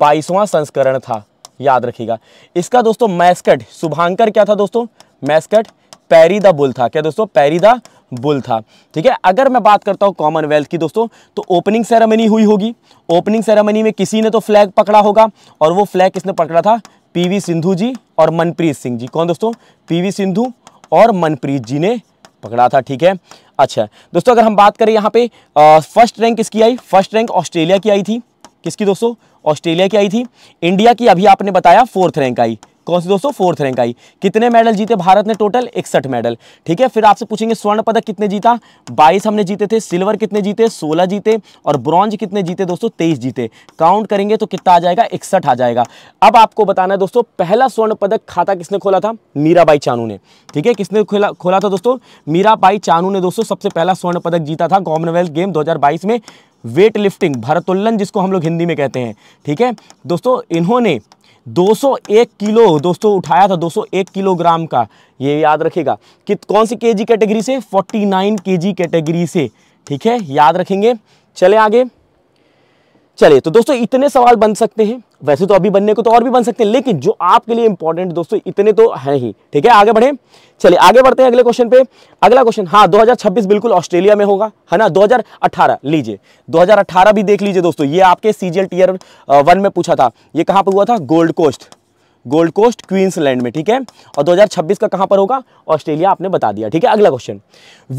बाईसवां संस्करण था याद रखिएगा इसका दोस्तों मैस्कट शुभांकर क्या था दोस्तों मैस्कट पैरी द बुल था क्या दोस्तों पैरी द बुल था ठीक है अगर मैं बात करता हूँ कॉमनवेल्थ की दोस्तों तो ओपनिंग सेरेमनी हुई होगी ओपनिंग सेरेमनी में किसी ने तो फ्लैग पकड़ा होगा और वो फ्लैग किसने पकड़ा था पीवी सिंधु जी और मनप्रीत सिंह जी कौन दोस्तों पीवी सिंधु और मनप्रीत जी ने पकड़ा था ठीक है अच्छा दोस्तों अगर हम बात करें यहाँ पे आ, फर्स्ट रैंक किसकी आई फर्स्ट रैंक ऑस्ट्रेलिया की आई थी किसकी दोस्तों ऑस्ट्रेलिया की आई थी इंडिया की अभी आपने बताया फोर्थ रैंक आई कौन सी दोस्तों फोर्थ रैंक आई कितने मेडल जीते भारत ने टोटल इकसठ मेडल ठीक है फिर आपसे पूछेंगे स्वर्ण पदक कितने जीता बाईस हमने जीते थे सिल्वर कितने जीते सोलह जीते और ब्रॉन्ज कितने जीते दोस्तों तेईस जीते काउंट करेंगे तो कितना आ जाएगा इकसठ आ जाएगा अब आपको बताना है दोस्तों पहला स्वर्ण पदक खाता किसने खोला था मीराबाई चानू ने ठीक है किसने खोला खोला था दोस्तों मीराबाई चानू ने दोस्तों सबसे पहला स्वर्ण पदक जीता था कॉमनवेल्थ गेम दो में वेट लिफ्टिंग भारतोल्लन जिसको हम लोग हिंदी में कहते हैं ठीक है दोस्तों इन्होंने 201 किलो दोस्तों उठाया था 201 किलोग्राम का ये याद रखेगा कि कौन सी केजी कैटेगरी से 49 केजी कैटेगरी से ठीक है याद रखेंगे चले आगे चलिए तो दोस्तों इतने सवाल बन सकते हैं वैसे तो अभी बनने को तो और भी बन सकते हैं लेकिन जो आपके लिए इंपॉर्टेंट दोस्तों इतने तो हैं ही ठीक है आगे बढ़े चलिए आगे बढ़ते हैं अगले क्वेश्चन पे अगला क्वेश्चन हाँ 2026 बिल्कुल ऑस्ट्रेलिया में होगा है ना 2018 लीजिए 2018 भी देख लीजिए दोस्तों ये आपके सीजीएल टीयर वन में पूछा था ये कहाँ पर हुआ था Gold Coast Gold Coast Queensland में ठीक है और 2026 का कहां पर होगा ऑस्ट्रेलिया आपने बता दिया ठीक है अगला question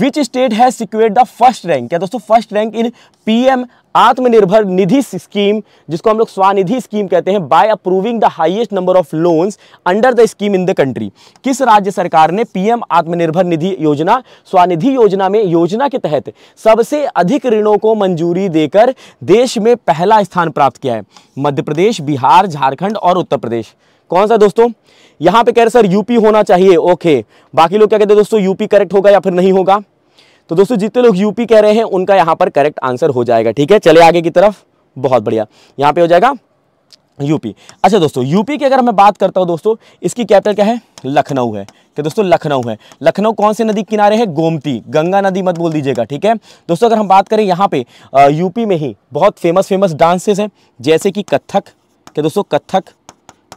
which state has secured the first rank क्या दोस्तों फर्स्ट रैंक इन पीएम आत्मनिर्भर निधि स्कीम जिसको हम लोग स्वानिधि स्कीम कहते हैं by approving the highest number of loans under the scheme in the country किस राज्य सरकार ने पीएम आत्मनिर्भर निधि योजना स्वानिधि योजना में योजना के तहत सबसे अधिक ऋणों को मंजूरी देकर देश में पहला स्थान प्राप्त किया है मध्य प्रदेश बिहार झारखंड और उत्तर प्रदेश कौन सा दोस्तों यहाँ पे कह रहे सर यूपी होना चाहिए ओके बाकी लोग क्या कहते हैं दोस्तों यूपी करेक्ट होगा या फिर नहीं होगा तो दोस्तों जितने लोग यूपी कह रहे हैं उनका यहाँ पर करेक्ट आंसर हो जाएगा ठीक है चले आगे की तरफ बहुत बढ़िया यहाँ पे हो जाएगा यूपी अच्छा दोस्तों यूपी की अगर मैं बात करता हूँ दोस्तों इसकी कैपिटल क्या है लखनऊ है कि दोस्तों लखनऊ है लखनऊ कौन से नदी किनारे है गोमती गंगा नदी मत बोल दीजिएगा ठीक है दोस्तों अगर हम बात करें यहाँ पे यूपी में ही बहुत फेमस फेमस डांसेस हैं जैसे कि कथक के दोस्तों कथक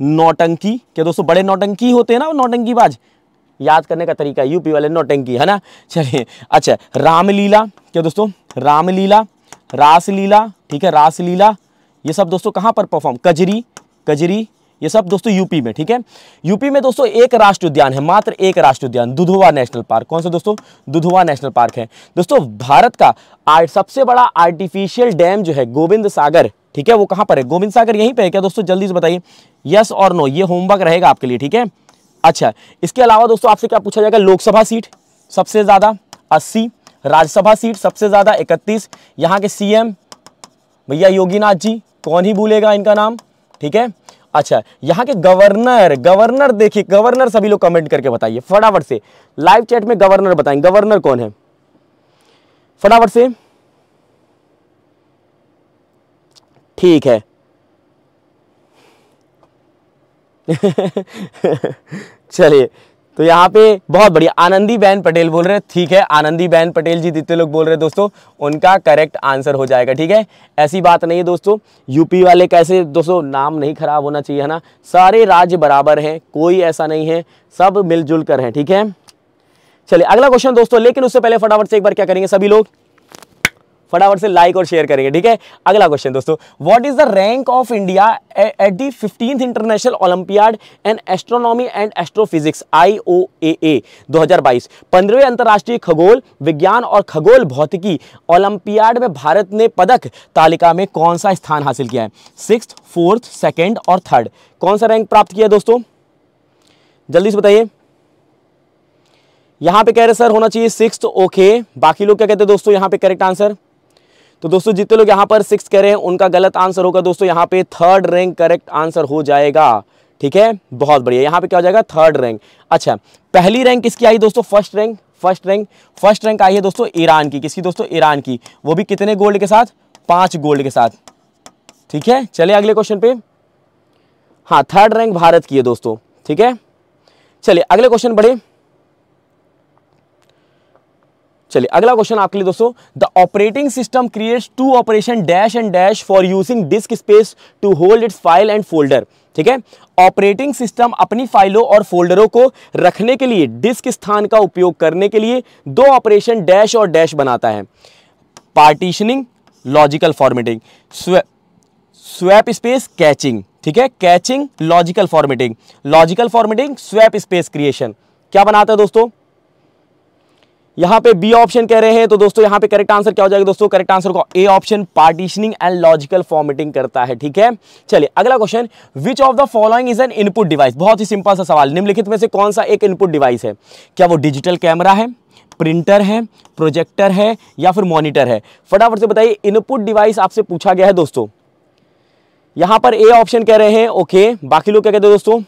नौटंकी क्या दोस्तों बड़े नौटंकी होते हैं ना बाज याद करने का तरीका यूपी वाले नौटंकी है ना चलिए अच्छा रामलीला क्या दोस्तों रामलीला रासलीला ठीक है रासलीला ये सब दोस्तों कहाँ पर परफॉर्म कजरी कजरी ये सब दोस्तों यूपी में ठीक है यूपी में दोस्तों एक राष्ट्रीय उद्यान है मात्र एक राष्ट्रीय उद्यान दुधवा नेशनल पार्क कौन सा दोस्तों दुधवा नेशनल पार्क है दोस्तों भारत का सबसे बड़ा आर्टिफिशियल डैम जो है गोविंद सागर ठीक है वो कहां पर है गोविंद सागर यहीं पर है क्या दोस्तों जल्दी से बताइए यस और नो ये होमवर्क रहेगा आपके लिए ठीक है अच्छा इसके अलावा दोस्तों आपसे क्या पूछा जाएगा लोकसभा सीट सबसे ज़्यादा अस्सी राज्यसभा सीट सबसे ज़्यादा इकतीस यहाँ के सीएम भैया योगीनाथ जी कौन ही भूलेगा इनका नाम ठीक है अच्छा यहाँ के गवर्नर गवर्नर देखिए गवर्नर सभी लोग कमेंट करके बताइए फटाफट से लाइव चैट में गवर्नर बताएं गवर्नर कौन है फटाफट से ठीक है चलिए तो यहाँ पे बहुत बढ़िया आनंदी बहन पटेल बोल रहे हैं ठीक है आनंदी बहन पटेल जी जितने लोग बोल रहे हैं दोस्तों उनका करेक्ट आंसर हो जाएगा ठीक है ऐसी बात नहीं है दोस्तों यूपी वाले कैसे दोस्तों नाम नहीं खराब होना चाहिए है ना सारे राज्य बराबर हैं कोई ऐसा नहीं है सब मिलजुल कर हैं ठीक है चलिए अगला क्वेश्चन दोस्तों लेकिन उससे पहले फटाफट से एक बार क्या करेंगे सभी लोग फटाफट से लाइक और शेयर करेंगे ठीक है अगला क्वेश्चन दोस्तों what is the rank of India at the fifteenth international olympiad and astronomy and astrophysics I O A A दो पंद्रहवें अंतर्राष्ट्रीय खगोल विज्ञान और खगोल भौतिकी ओलंपियाड में भारत ने पदक तालिका में कौन सा स्थान हासिल किया है सिक्स फोर्थ सेकेंड और थर्ड कौन सा रैंक प्राप्त किया दोस्तों जल्दी से बताइए यहां पे कह रहे सर होना चाहिए सिक्स ओके बाकी लोग क्या कहते हैं दोस्तों यहां पे करेक्ट आंसर तो दोस्तों जितने लोग यहाँ पर सिक्स करें उनका गलत आंसर होगा दोस्तों यहाँ पे थर्ड रैंक करेक्ट आंसर हो जाएगा ठीक है बहुत बढ़िया यहाँ पे क्या हो जाएगा थर्ड रैंक अच्छा पहली रैंक किसकी आई दोस्तों first rank first rank first rank आई है दोस्तों ईरान की किसकी दोस्तों ईरान की वो भी कितने गोल्ड के साथ पांच गोल्ड के साथ ठीक है चले अगले क्वेश्चन पे हाँ थर्ड रैंक भारत की है दोस्तों ठीक है चलिए अगले क्वेश्चन बढ़े चलिए अगला क्वेश्चन आपके लिए दोस्तों the operating system creates to operation dash and dash for using disk space to hold its file and folder ठीक है ऑपरेटिंग सिस्टम अपनी फाइलों और फोल्डरों को रखने के लिए डिस्क स्थान का उपयोग करने के लिए दो ऑपरेशन डैश और डैश बनाता है partitioning logical formatting swap space caching ठीक है caching logical formatting logical formatting swap space creation क्या बनाता है दोस्तों यहाँ पे बी ऑप्शन कह रहे हैं तो दोस्तों यहाँ पे करेक्ट आंसर क्या हो जाएगा दोस्तों करेक्ट आंसर को A option partitioning and logical formatting करता है ठीक है चलिए अगला question which of the following is an input device बहुत ही सिंपल सा सवाल निम्नलिखित में से कौन सा एक इनपुट डिवाइस है क्या वो डिजिटल कैमरा है प्रिंटर है प्रोजेक्टर है या फिर मॉनिटर है फटाफट से बताइए इनपुट डिवाइस आपसे पूछा गया है दोस्तों यहाँ पर ए ऑप्शन कह रहे हैं ओके बाकी लोग क्या कहते हैं दोस्तों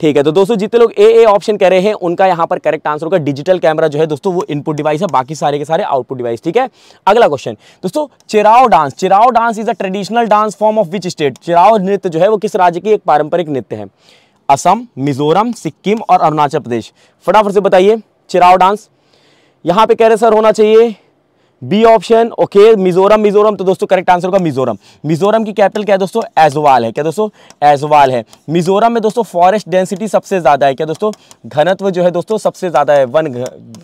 ठीक है तो दोस्तों जितने लोग ए ए ऑप्शन कह रहे हैं उनका यहाँ पर करेक्ट आंसर होगा डिजिटल कैमरा जो है दोस्तों वो इनपुट डिवाइस है बाकी सारे के सारे आउटपुट डिवाइस ठीक है अगला क्वेश्चन दोस्तों Cheraw dance Cheraw dance is a traditional dance form of which state Cheraw नृत्य जो है वो किस राज्य की एक पारंपरिक नृत्य है असम मिजोरम सिक्किम और अरुणाचल प्रदेश फटाफट से बताइए चिराव डांस यहाँ पे कह रहे सर होना चाहिए B option okay Mizoram Mizoram तो दोस्तों करेक्ट आंसर होगा मिजोरम मिजोरम की कैपिटल क्या है दोस्तों एजवाल है क्या दोस्तों एजवाल है मिजोरम में दोस्तों फॉरेस्ट डेंसिटी सबसे ज़्यादा है क्या दोस्तों घनत्व जो है दोस्तों सबसे ज़्यादा है वन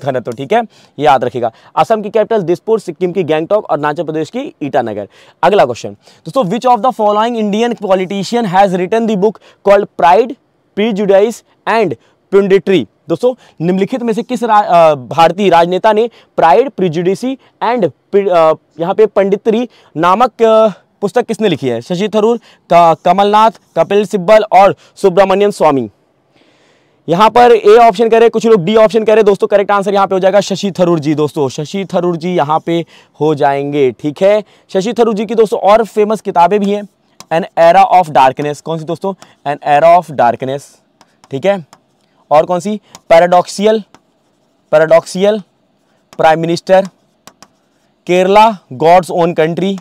घनत्व ठीक है याद रखेगा असम की कैपिटल दिसपुर सिक्किम की गैंगटॉक और अरुणाचल प्रदेश की ईटानगर अगला क्वेश्चन दोस्तों which of the following Indian politician has return the book called pride pre and punditry दोस्तों निम्नलिखित में से किस रा, भारतीय राजनेता ने प्राइड प्रिजुडिसी एंड यहाँ पे पंडित्री नामक पुस्तक किसने लिखी है शशि थरूर कमलनाथ कपिल सिब्बल और सुब्रमण्यम स्वामी यहाँ पर ए ऑप्शन करे कुछ लोग डी ऑप्शन करे दोस्तों करेक्ट आंसर यहाँ पे हो जाएगा शशि थरूर जी दोस्तों शशि थरूर जी यहाँ पे हो जाएंगे ठीक है शशि थरूर जी की दोस्तों और फेमस किताबें भी हैं एन एरा ऑफ डार्कनेस कौन सी दोस्तों एन एरा ऑफ डार्कनेस ठीक है और कौन सी paradoxical paradoxical prime minister Kerala God's own country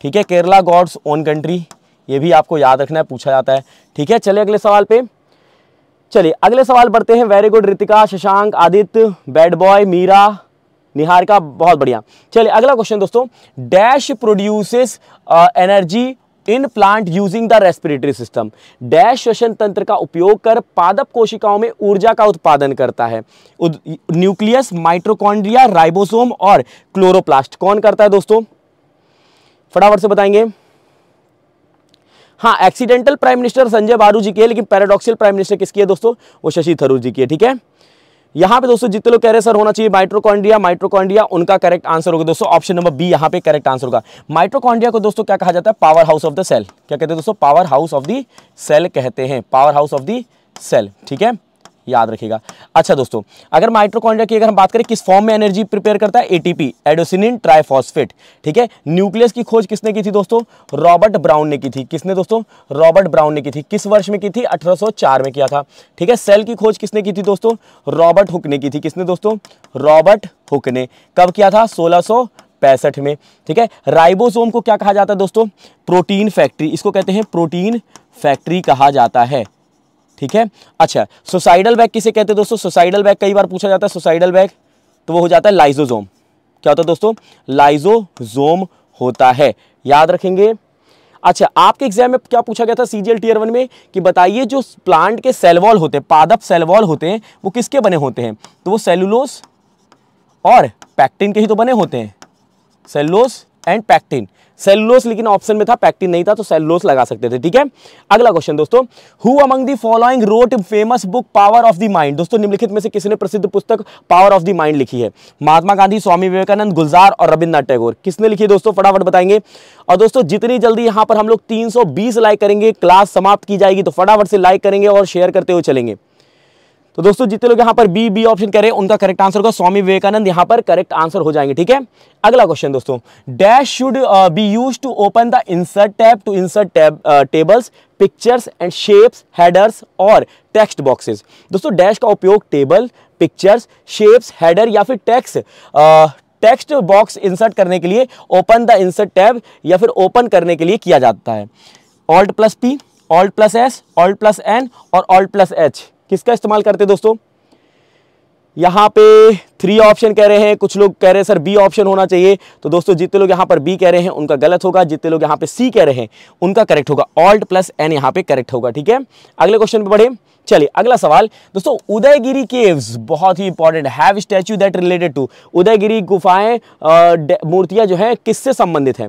ठीक है केरला गॉड्स ओन कंट्री ये भी आपको याद रखना है पूछा जाता है ठीक है चले अगले सवाल पे चलिए अगले सवाल पढ़ते हैं very good Ritika Shashank Aditya bad boy Meera Nihar का बहुत बढ़िया चलिए अगला क्वेश्चन दोस्तों dash produces energy in plant using the respiratory system dash श्वसन तंत्र का उपयोग कर पादप कोशिकाओं में ऊर्जा का उत्पादन करता है न्यूक्लियस माइट्रोकॉन्ड्रिया राइबोसोम और क्लोरोप्लास्ट कौन करता है दोस्तों फटाफट से बताएंगे हाँ एक्सीडेंटल प्राइम मिनिस्टर संजय बारू जी की है लेकिन पैराडॉक्सियल प्राइम मिनिस्टर किसकी है दोस्तों वो शशि थरूर जी की है ठीक है यहाँ पे दोस्तों जितने लोग कह रहे सर होना चाहिए माइट्रोकॉन्डिया माइट्रोकॉन्डिया उनका करेक्ट आंसर होगा दोस्तों ऑप्शन नंबर बी यहाँ पे करेक्ट आंसर होगा माइट्रोकॉन्डिया को दोस्तों क्या कहा जाता है power house of the cell क्या कहते हैं दोस्तों power house of the cell कहते हैं power house of the cell ठीक है याद रखिएगा अच्छा दोस्तों अगर माइट्रोकॉन्ड्रिया की अगर हम बात करें किस फॉर्म में एनर्जी प्रिपेयर करता है एटीपी एडोसिनिन ट्राइफॉस्फेट ठीक है न्यूक्लियस की खोज किसने की थी दोस्तों रॉबर्ट ब्राउन ने की थी किसने दोस्तों रॉबर्ट ब्राउन ने की थी किस वर्ष में की थी अठारह में किया था ठीक है सेल की खोज किसने की थी दोस्तों रॉबर्ट हुक ने की थी किसने दोस्तों रॉबर्ट हुक ने कब किया था सोलह पैंसठ में ठीक है राइबोसोम को क्या कहा जाता है दोस्तों प्रोटीन फैक्ट्री इसको कहते हैं प्रोटीन फैक्ट्री कहा जाता है ठीक है अच्छा सुसाइडल बैग किसे कहते हैं दोस्तों सुसाइडल बैग कई बार पूछा जाता है सुसाइडल बैग तो वो हो जाता है लाइजोजोम क्या होता है दोस्तों लाइजोजोम होता है याद रखेंगे अच्छा आपके एग्जाम में क्या पूछा गया था सीजीएल टीयर वन में कि बताइए जो प्लांट के सेलवॉल होते हैं पादप सेलवॉल होते हैं वो किसके बने होते हैं तो वो सेलुलोस और पैक्टिन के ही तो बने होते हैं सेलुलोस एंड पैक्टिन सेलुलोस लेकिन ऑप्शन में था पैक्टिन नहीं था तो सेलुलोस लगा सकते थे ठीक है अगला क्वेश्चन दोस्तों who among the following wrote famous book power of the mind दोस्तों निम्नलिखित में से किसने प्रसिद्ध पुस्तक पावर ऑफ द माइंड लिखी है महात्मा गांधी स्वामी विवेकानंद गुलजार और रविन्द्रनाथ टैगोर किसने लिखी है दोस्तों फटाफट बताएंगे और दोस्तों जितनी जल्दी यहां पर हम लोग तीन लाइक करेंगे क्लास समाप्त की जाएगी तो फटाफट से लाइक करेंगे और शेयर करते हुए चलेंगे तो दोस्तों जितने लोग यहाँ पर बी बी ऑप्शन करें उनका करेक्ट आंसर होगा स्वामी विवेकानंद यहाँ पर करेक्ट आंसर हो जाएंगे ठीक है अगला क्वेश्चन दोस्तों dash should be use to open the insert tab to insert tab tables pictures and shapes headers और टेक्स्ट बॉक्सेस दोस्तों डैश का उपयोग टेबल पिक्चर्स शेप्स हेडर या फिर टेक्स्ट टेक्स्ट बॉक्स इंसर्ट करने के लिए ओपन द इंसर्ट टैब या फिर ओपन करने के लिए किया जाता है alt plus P alt plus S alt plus N और ऑल्ट प्लस एच किसका इस्तेमाल करते दोस्तों यहाँ पे थ्री ऑप्शन कह रहे हैं कुछ लोग कह रहे हैं सर बी ऑप्शन होना चाहिए तो दोस्तों जितने लोग यहाँ पर बी कह रहे हैं उनका गलत होगा जितने लोग यहाँ पे सी कह रहे हैं उनका करेक्ट होगा ऑल्ट प्लस एन यहाँ पे करेक्ट होगा ठीक है अगले क्वेश्चन पे बढ़े चलिए अगला सवाल दोस्तों उदयगिरी केव्स बहुत ही important have statue that related to Udayagiri गुफाएं मूर्तियां जो है किससे संबंधित हैं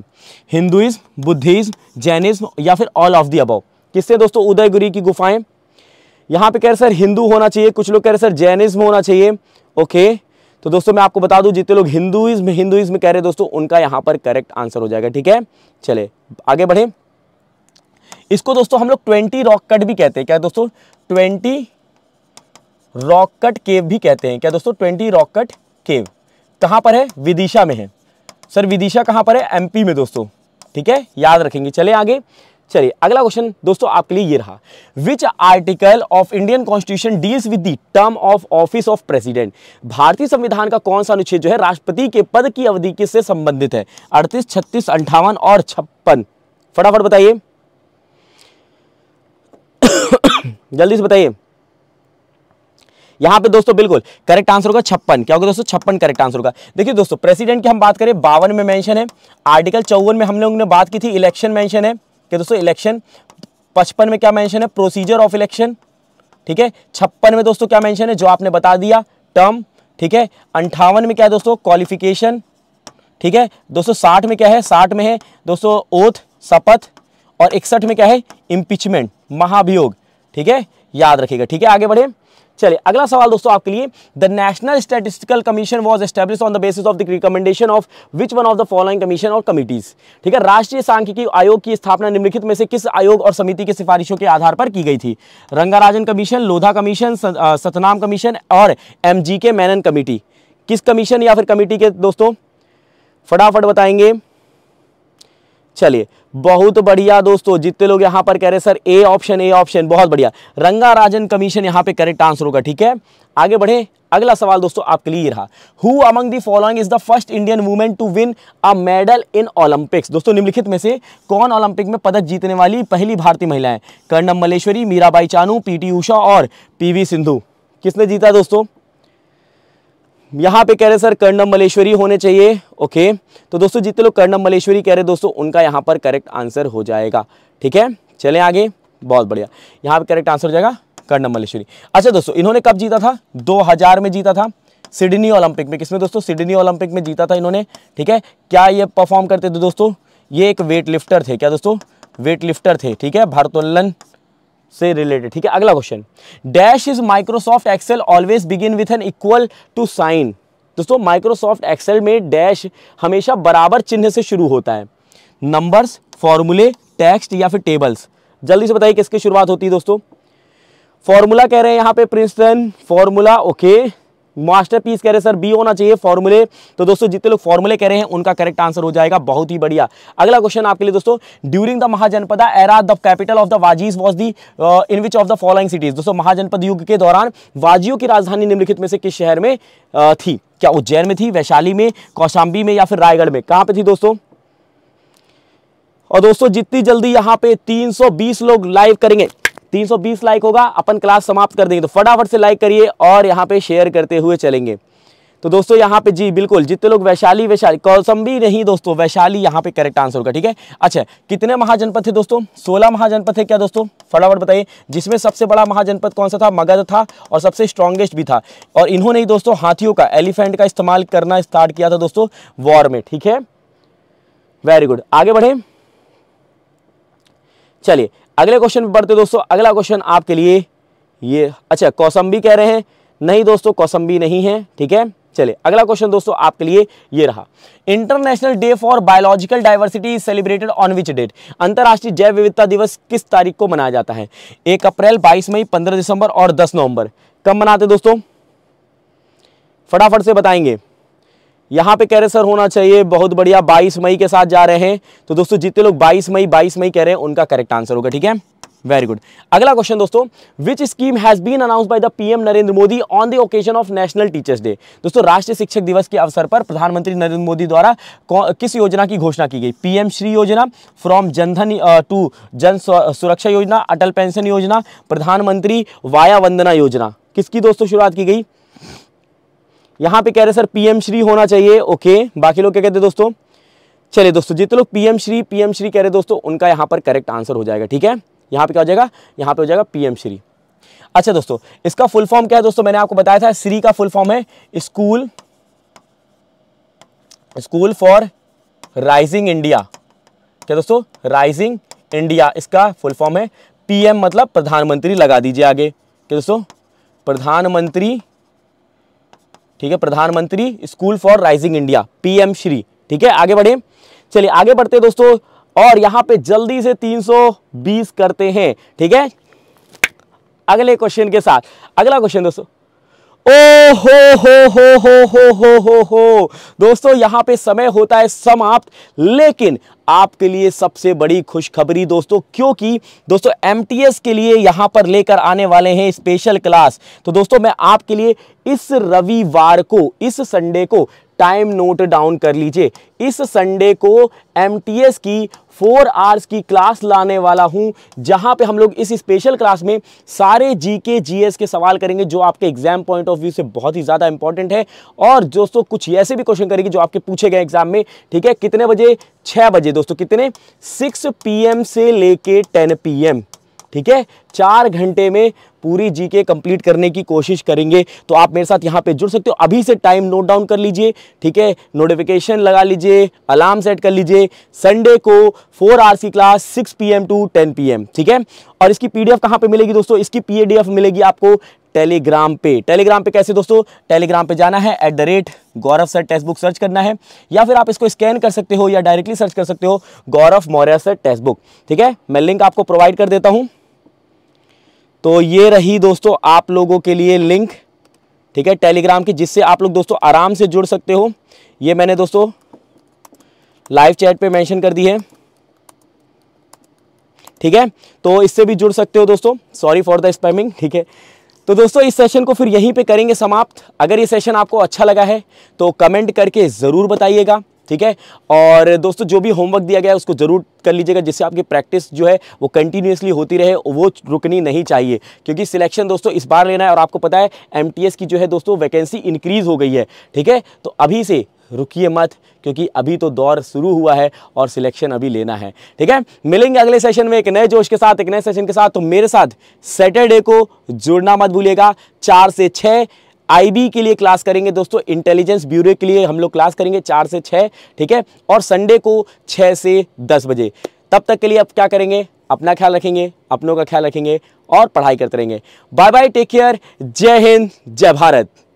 हिंदुइज्म बुद्धिज्म जैनिज्म या फिर ऑल ऑफ द अबव किससे दोस्तों उदयगिरी की गुफाएं यहाँ पे कह रहे सर हिंदू होना चाहिए कुछ लोग कह रहे सर जैनिज्म होना चाहिए ओके तो दोस्तों मैं आपको बता दूं जितने लोग हिंदुइज्म हिंदुइज्म कह रहे दोस्तों उनका यहाँ पर करेक्ट आंसर हो जाएगा ठीक है चले आगे बढ़े इसको दोस्तों हम लोग ट्वेंटी रॉक कट भी कहते हैं क्या दोस्तों ट्वेंटी रॉक कट केव भी कहते हैं क्या दोस्तों ट्वेंटी रॉक कट केव कहाँ पर है विदिशा में है सर विदिशा कहाँ पर है एमपी में दोस्तों ठीक है याद रखेंगे चले आगे चलिए अगला क्वेश्चन दोस्तों आपके लिए ये रहा which article of Indian constitution deals with the term of office of president भारतीय संविधान का कौन सा अनुच्छेद जो है राष्ट्रपति के पद की अवधि के से संबंधित है अड़तीस छत्तीस अंठावन और छप्पन फटाफट बताइए जल्दी से बताइए यहाँ पे दोस्तों बिल्कुल करेक्ट आंसर होगा छप्पन क्या होगा दोस्तों छप्पन करेक्ट आंसर होगा देखिए दोस्तों प्रेसिडेंट की हम बात करें बावन में मेंशन है आर्टिकल चौवन में हम लोगों ने बात की थी इलेक्शन मेंशन है कि दोस्तों इलेक्शन पचपन में क्या मेंशन है प्रोसीजर ऑफ इलेक्शन ठीक है छप्पन में दोस्तों क्या मेंशन है जो आपने बता दिया टर्म ठीक है अंठावन में क्या है दोस्तों क्वालिफिकेशन ठीक है दोस्तों साठ में क्या है साठ में है दोस्तों ओथ शपथ और इकसठ में क्या है इम्पिचमेंट महाभियोग ठीक है याद रखिएगा ठीक है आगे बढ़े चलिए अगला सवाल दोस्तों आपके लिए the national statistical commission was establish on the basis of the recommendation of which one of the following commission और कमिटीज ठीक है राष्ट्रीय सांख्यिकी आयोग की स्थापना निम्नलिखित में से किस आयोग और समिति की सिफारिशों के आधार पर की गई थी Rangarajan commission Lodha commission Satnam commission और एम के मैनन कमेटी किस कमीशन या फिर कमेटी के दोस्तों फटाफट बताएंगे चलिए बहुत बढ़िया दोस्तों जितने लोग यहां पर कह रहे sir A option A option बहुत बढ़िया रंगाराजन कमीशन यहां पे करेक्ट आंसर होगा ठीक है आगे बढ़े अगला सवाल दोस्तों आपके लिए रहा who among the following is the first Indian women to win a medal in Olympics दोस्तों निम्नलिखित में से कौन ओलंपिक में पदक जीतने वाली पहली भारतीय महिला है कर्णम मलेश्वरी मीराबाई चानू पीटी ऊषा और पी सिंधु किसने जीता दोस्तों यहाँ पे कह रहे सर कर्णम मलेश्वरी होने चाहिए ओके तो दोस्तों जितने लोग कर्णम मलेश्वरी कह रहे दोस्तों उनका यहाँ पर करेक्ट आंसर हो जाएगा ठीक है चले आगे बहुत बढ़िया यहाँ पे करेक्ट आंसर हो जाएगा कर्णम मलेश्वरी अच्छा दोस्तों इन्होंने कब जीता था 2000 में जीता था सिडनी ओलंपिक में किसमें दोस्तों सिडनी ओलंपिक में जीता था इन्होंने ठीक है क्या ये परफॉर्म करते थे दोस्तों ये एक वेट लिफ्टर थे क्या दोस्तों वेट लिफ्टर थे ठीक है भारतोलन से रिलेटेड ठीक है अगला question dash is Microsoft Excel always begin with an equal to sign दोस्तों माइक्रोसॉफ्ट एक्सेल में डैश हमेशा बराबर चिन्ह से शुरू होता है नंबर्स फॉर्मूले टेक्स्ट या फिर टेबल्स जल्दी से बताइए किसकी शुरुआत होती है दोस्तों फॉर्मूला कह रहे हैं यहाँ पे प्रिंसटन फॉर्मूला ओके मास्टरपीस कह रहे सर बी होना चाहिए फॉर्मूले तो दोस्तों जितने लोग फॉर्मूले कह रहे हैं उनका करेक्ट आंसर हो जाएगा बहुत ही बढ़िया अगला क्वेश्चन आपके लिए दोस्तों during the Mahajanapada era the capital of the Vajjis was the in which of the following cities दोस्तों महाजनपद युग के दौरान वाजियो की राजधानी निम्नलिखित में से किस शहर में uh, थी क्या उज्जैन में थी वैशाली में कौशाम्बी में या फिर रायगढ़ में कहाँ पर थी दोस्तों और दोस्तों जितनी जल्दी यहाँ पे 320 लोग लाइव करेंगे 320 लाइक होगा अपन क्लास समाप्त कर देंगे तो फटाफट से लाइक करिए और यहाँ पे शेयर करते हुए चलेंगे तो दोस्तों यहाँ पे जी बिल्कुल जितने लोग वैशाली वैशाली कौसम्बी नहीं दोस्तों वैशाली यहाँ पे करेक्ट आंसर होगा ठीक है अच्छा कितने महाजनपद थे दोस्तों सोलह महाजनपद थे क्या दोस्तों फटाफट बताइए जिसमें सबसे बड़ा महाजनपद कौन सा था मगध था और सबसे स्ट्रॉन्गेस्ट भी था और इन्होंने ही दोस्तों हाथियों का एलिफेंट का इस्तेमाल करना स्टार्ट किया था दोस्तों वॉर में ठीक है वेरी गुड आगे बढ़े चलिए अगले क्वेश्चन पर बढ़ते दोस्तों अगला क्वेश्चन आपके लिए ये अच्छा कौसम्बी कह रहे हैं नहीं दोस्तों कौसम्बी नहीं है ठीक है चले अगला क्वेश्चन दोस्तों आपके लिए ये रहा international day for biological diversity celebrated on which date अंतरराष्ट्रीय जैव विविधता दिवस किस तारीख को मनाया जाता है एक अप्रैल बाईस मई पंद्रह दिसंबर और दस नवंबर कब मनाते दोस्तों फटाफट से बताएंगे यहाँ पे कह रहे सर होना चाहिए बहुत बढ़िया 22 मई के साथ जा रहे हैं तो दोस्तों जितने लोग 22 मई 22 मई कह रहे हैं उनका करेक्ट आंसर होगा ठीक है वेरी गुड अगला क्वेश्चन दोस्तों which scheme has been announce by the PM Narendra Modi on the occasion of national teachers day दोस्तों राष्ट्रीय शिक्षक दिवस के अवसर पर प्रधानमंत्री नरेंद्र मोदी द्वारा किस योजना की घोषणा की गई पीएम श्री योजना फ्रॉम जनधन टू जन सुरक्षा योजना अटल पेंशन योजना प्रधानमंत्री वाया वंदना योजना किसकी दोस्तों शुरुआत की गई यहाँ पे कह रहे सर पीएम श्री होना चाहिए ओके बाकी लोग क्या कहते हैं दोस्तों चलिए दोस्तों जितने लोग पीएम श्री पीएम श्री कह रहे दोस्तों उनका यहाँ पर करेक्ट आंसर हो जाएगा ठीक है यहाँ पे क्या हो जाएगा यहाँ पे हो जाएगा पीएम श्री अच्छा दोस्तों इसका फुल फॉर्म क्या है दोस्तों मैंने आपको बताया था श्री का फुल फॉर्म है school school for rising India क्या दोस्तों राइजिंग इंडिया इसका फुल फॉर्म है पीएम मतलब प्रधानमंत्री लगा दीजिए आगे क्या दोस्तों प्रधानमंत्री ठीक है प्रधानमंत्री school for rising India PM Shri ठीक है आगे बढ़े चलिए आगे बढ़ते दोस्तों और यहां पे जल्दी से 320 करते हैं ठीक है अगले क्वेश्चन के साथ अगला क्वेश्चन दोस्तों ओ हो हो हो हो हो हो हो हो दोस्तों यहां पे समय होता है समाप्त लेकिन आपके लिए सबसे बड़ी खुशखबरी दोस्तों क्योंकि दोस्तों एम के लिए यहां पर लेकर आने वाले हैं स्पेशल क्लास तो दोस्तों मैं आपके लिए इस रविवार को इस संडे को टाइम नोट डाउन कर लीजिए इस संडे को एम की फोर आवर्स की क्लास लाने वाला हूं जहां पे हम लोग इस स्पेशल क्लास में सारे जीके जीएस के सवाल करेंगे जो आपके एग्जाम पॉइंट ऑफ व्यू से बहुत ही ज़्यादा इंपॉर्टेंट है और दोस्तों कुछ ऐसे भी क्वेश्चन करेंगे जो आपके पूछे गए एग्जाम में ठीक है कितने बजे छः बजे दोस्तों कितने सिक्स पी से लेके टेन पी ठीक है चार घंटे में पूरी जीके कंप्लीट करने की कोशिश करेंगे तो आप मेरे साथ यहाँ पे जुड़ सकते हो अभी से टाइम नोट डाउन कर लीजिए ठीक है नोटिफिकेशन लगा लीजिए अलार्म सेट कर लीजिए संडे को four R C class six P to ten P ठीक है और इसकी पी डी एफ कहाँ पर मिलेगी दोस्तों इसकी पी मिलेगी आपको टेलीग्राम पे टेलीग्राम पे कैसे दोस्तों टेलीग्राम पे जाना है at the rate Gaurav sir text book search करना है या फिर आप इसको स्कैन कर सकते हो या डायरेक्टली सर्च कर सकते हो Gaurav Maurya sir text book ठीक है मैं लिंक आपको प्रोवाइड कर देता हूँ तो ये रही दोस्तों आप लोगों के लिए लिंक ठीक है टेलीग्राम की जिससे आप लोग दोस्तों आराम से जुड़ सकते हो ये मैंने दोस्तों लाइव चैट पे मेंशन कर दी है ठीक है तो इससे भी जुड़ सकते हो दोस्तों सॉरी फॉर द स्पैमिंग ठीक है तो दोस्तों इस सेशन को फिर यहीं पे करेंगे समाप्त अगर ये सेशन आपको अच्छा लगा है तो कमेंट करके ज़रूर बताइएगा ठीक है और दोस्तों जो भी होमवर्क दिया गया है उसको ज़रूर कर लीजिएगा जिससे आपकी प्रैक्टिस जो है वो कंटिन्यूसली होती रहे वो रुकनी नहीं चाहिए क्योंकि सिलेक्शन दोस्तों इस बार लेना है और आपको पता है एम की जो है दोस्तों वैकेंसी इंक्रीज़ हो गई है ठीक है तो अभी से रुकिए मत क्योंकि अभी तो दौर शुरू हुआ है और सिलेक्शन अभी लेना है ठीक है मिलेंगे अगले सेशन में एक नए जोश के साथ एक नए सेशन के साथ तो मेरे साथ सैटरडे को जुड़ना मत भूलिएगा चार से छः आईबी के लिए क्लास करेंगे दोस्तों इंटेलिजेंस ब्यूरो के लिए हम लोग क्लास करेंगे चार से छः ठीक है और संडे को छः से दस बजे तब तक के लिए आप क्या करेंगे अपना ख्याल रखेंगे अपनों का ख्याल रखेंगे और पढ़ाई करते रहेंगे बाय बाय टेक केयर जय हिंद जय भारत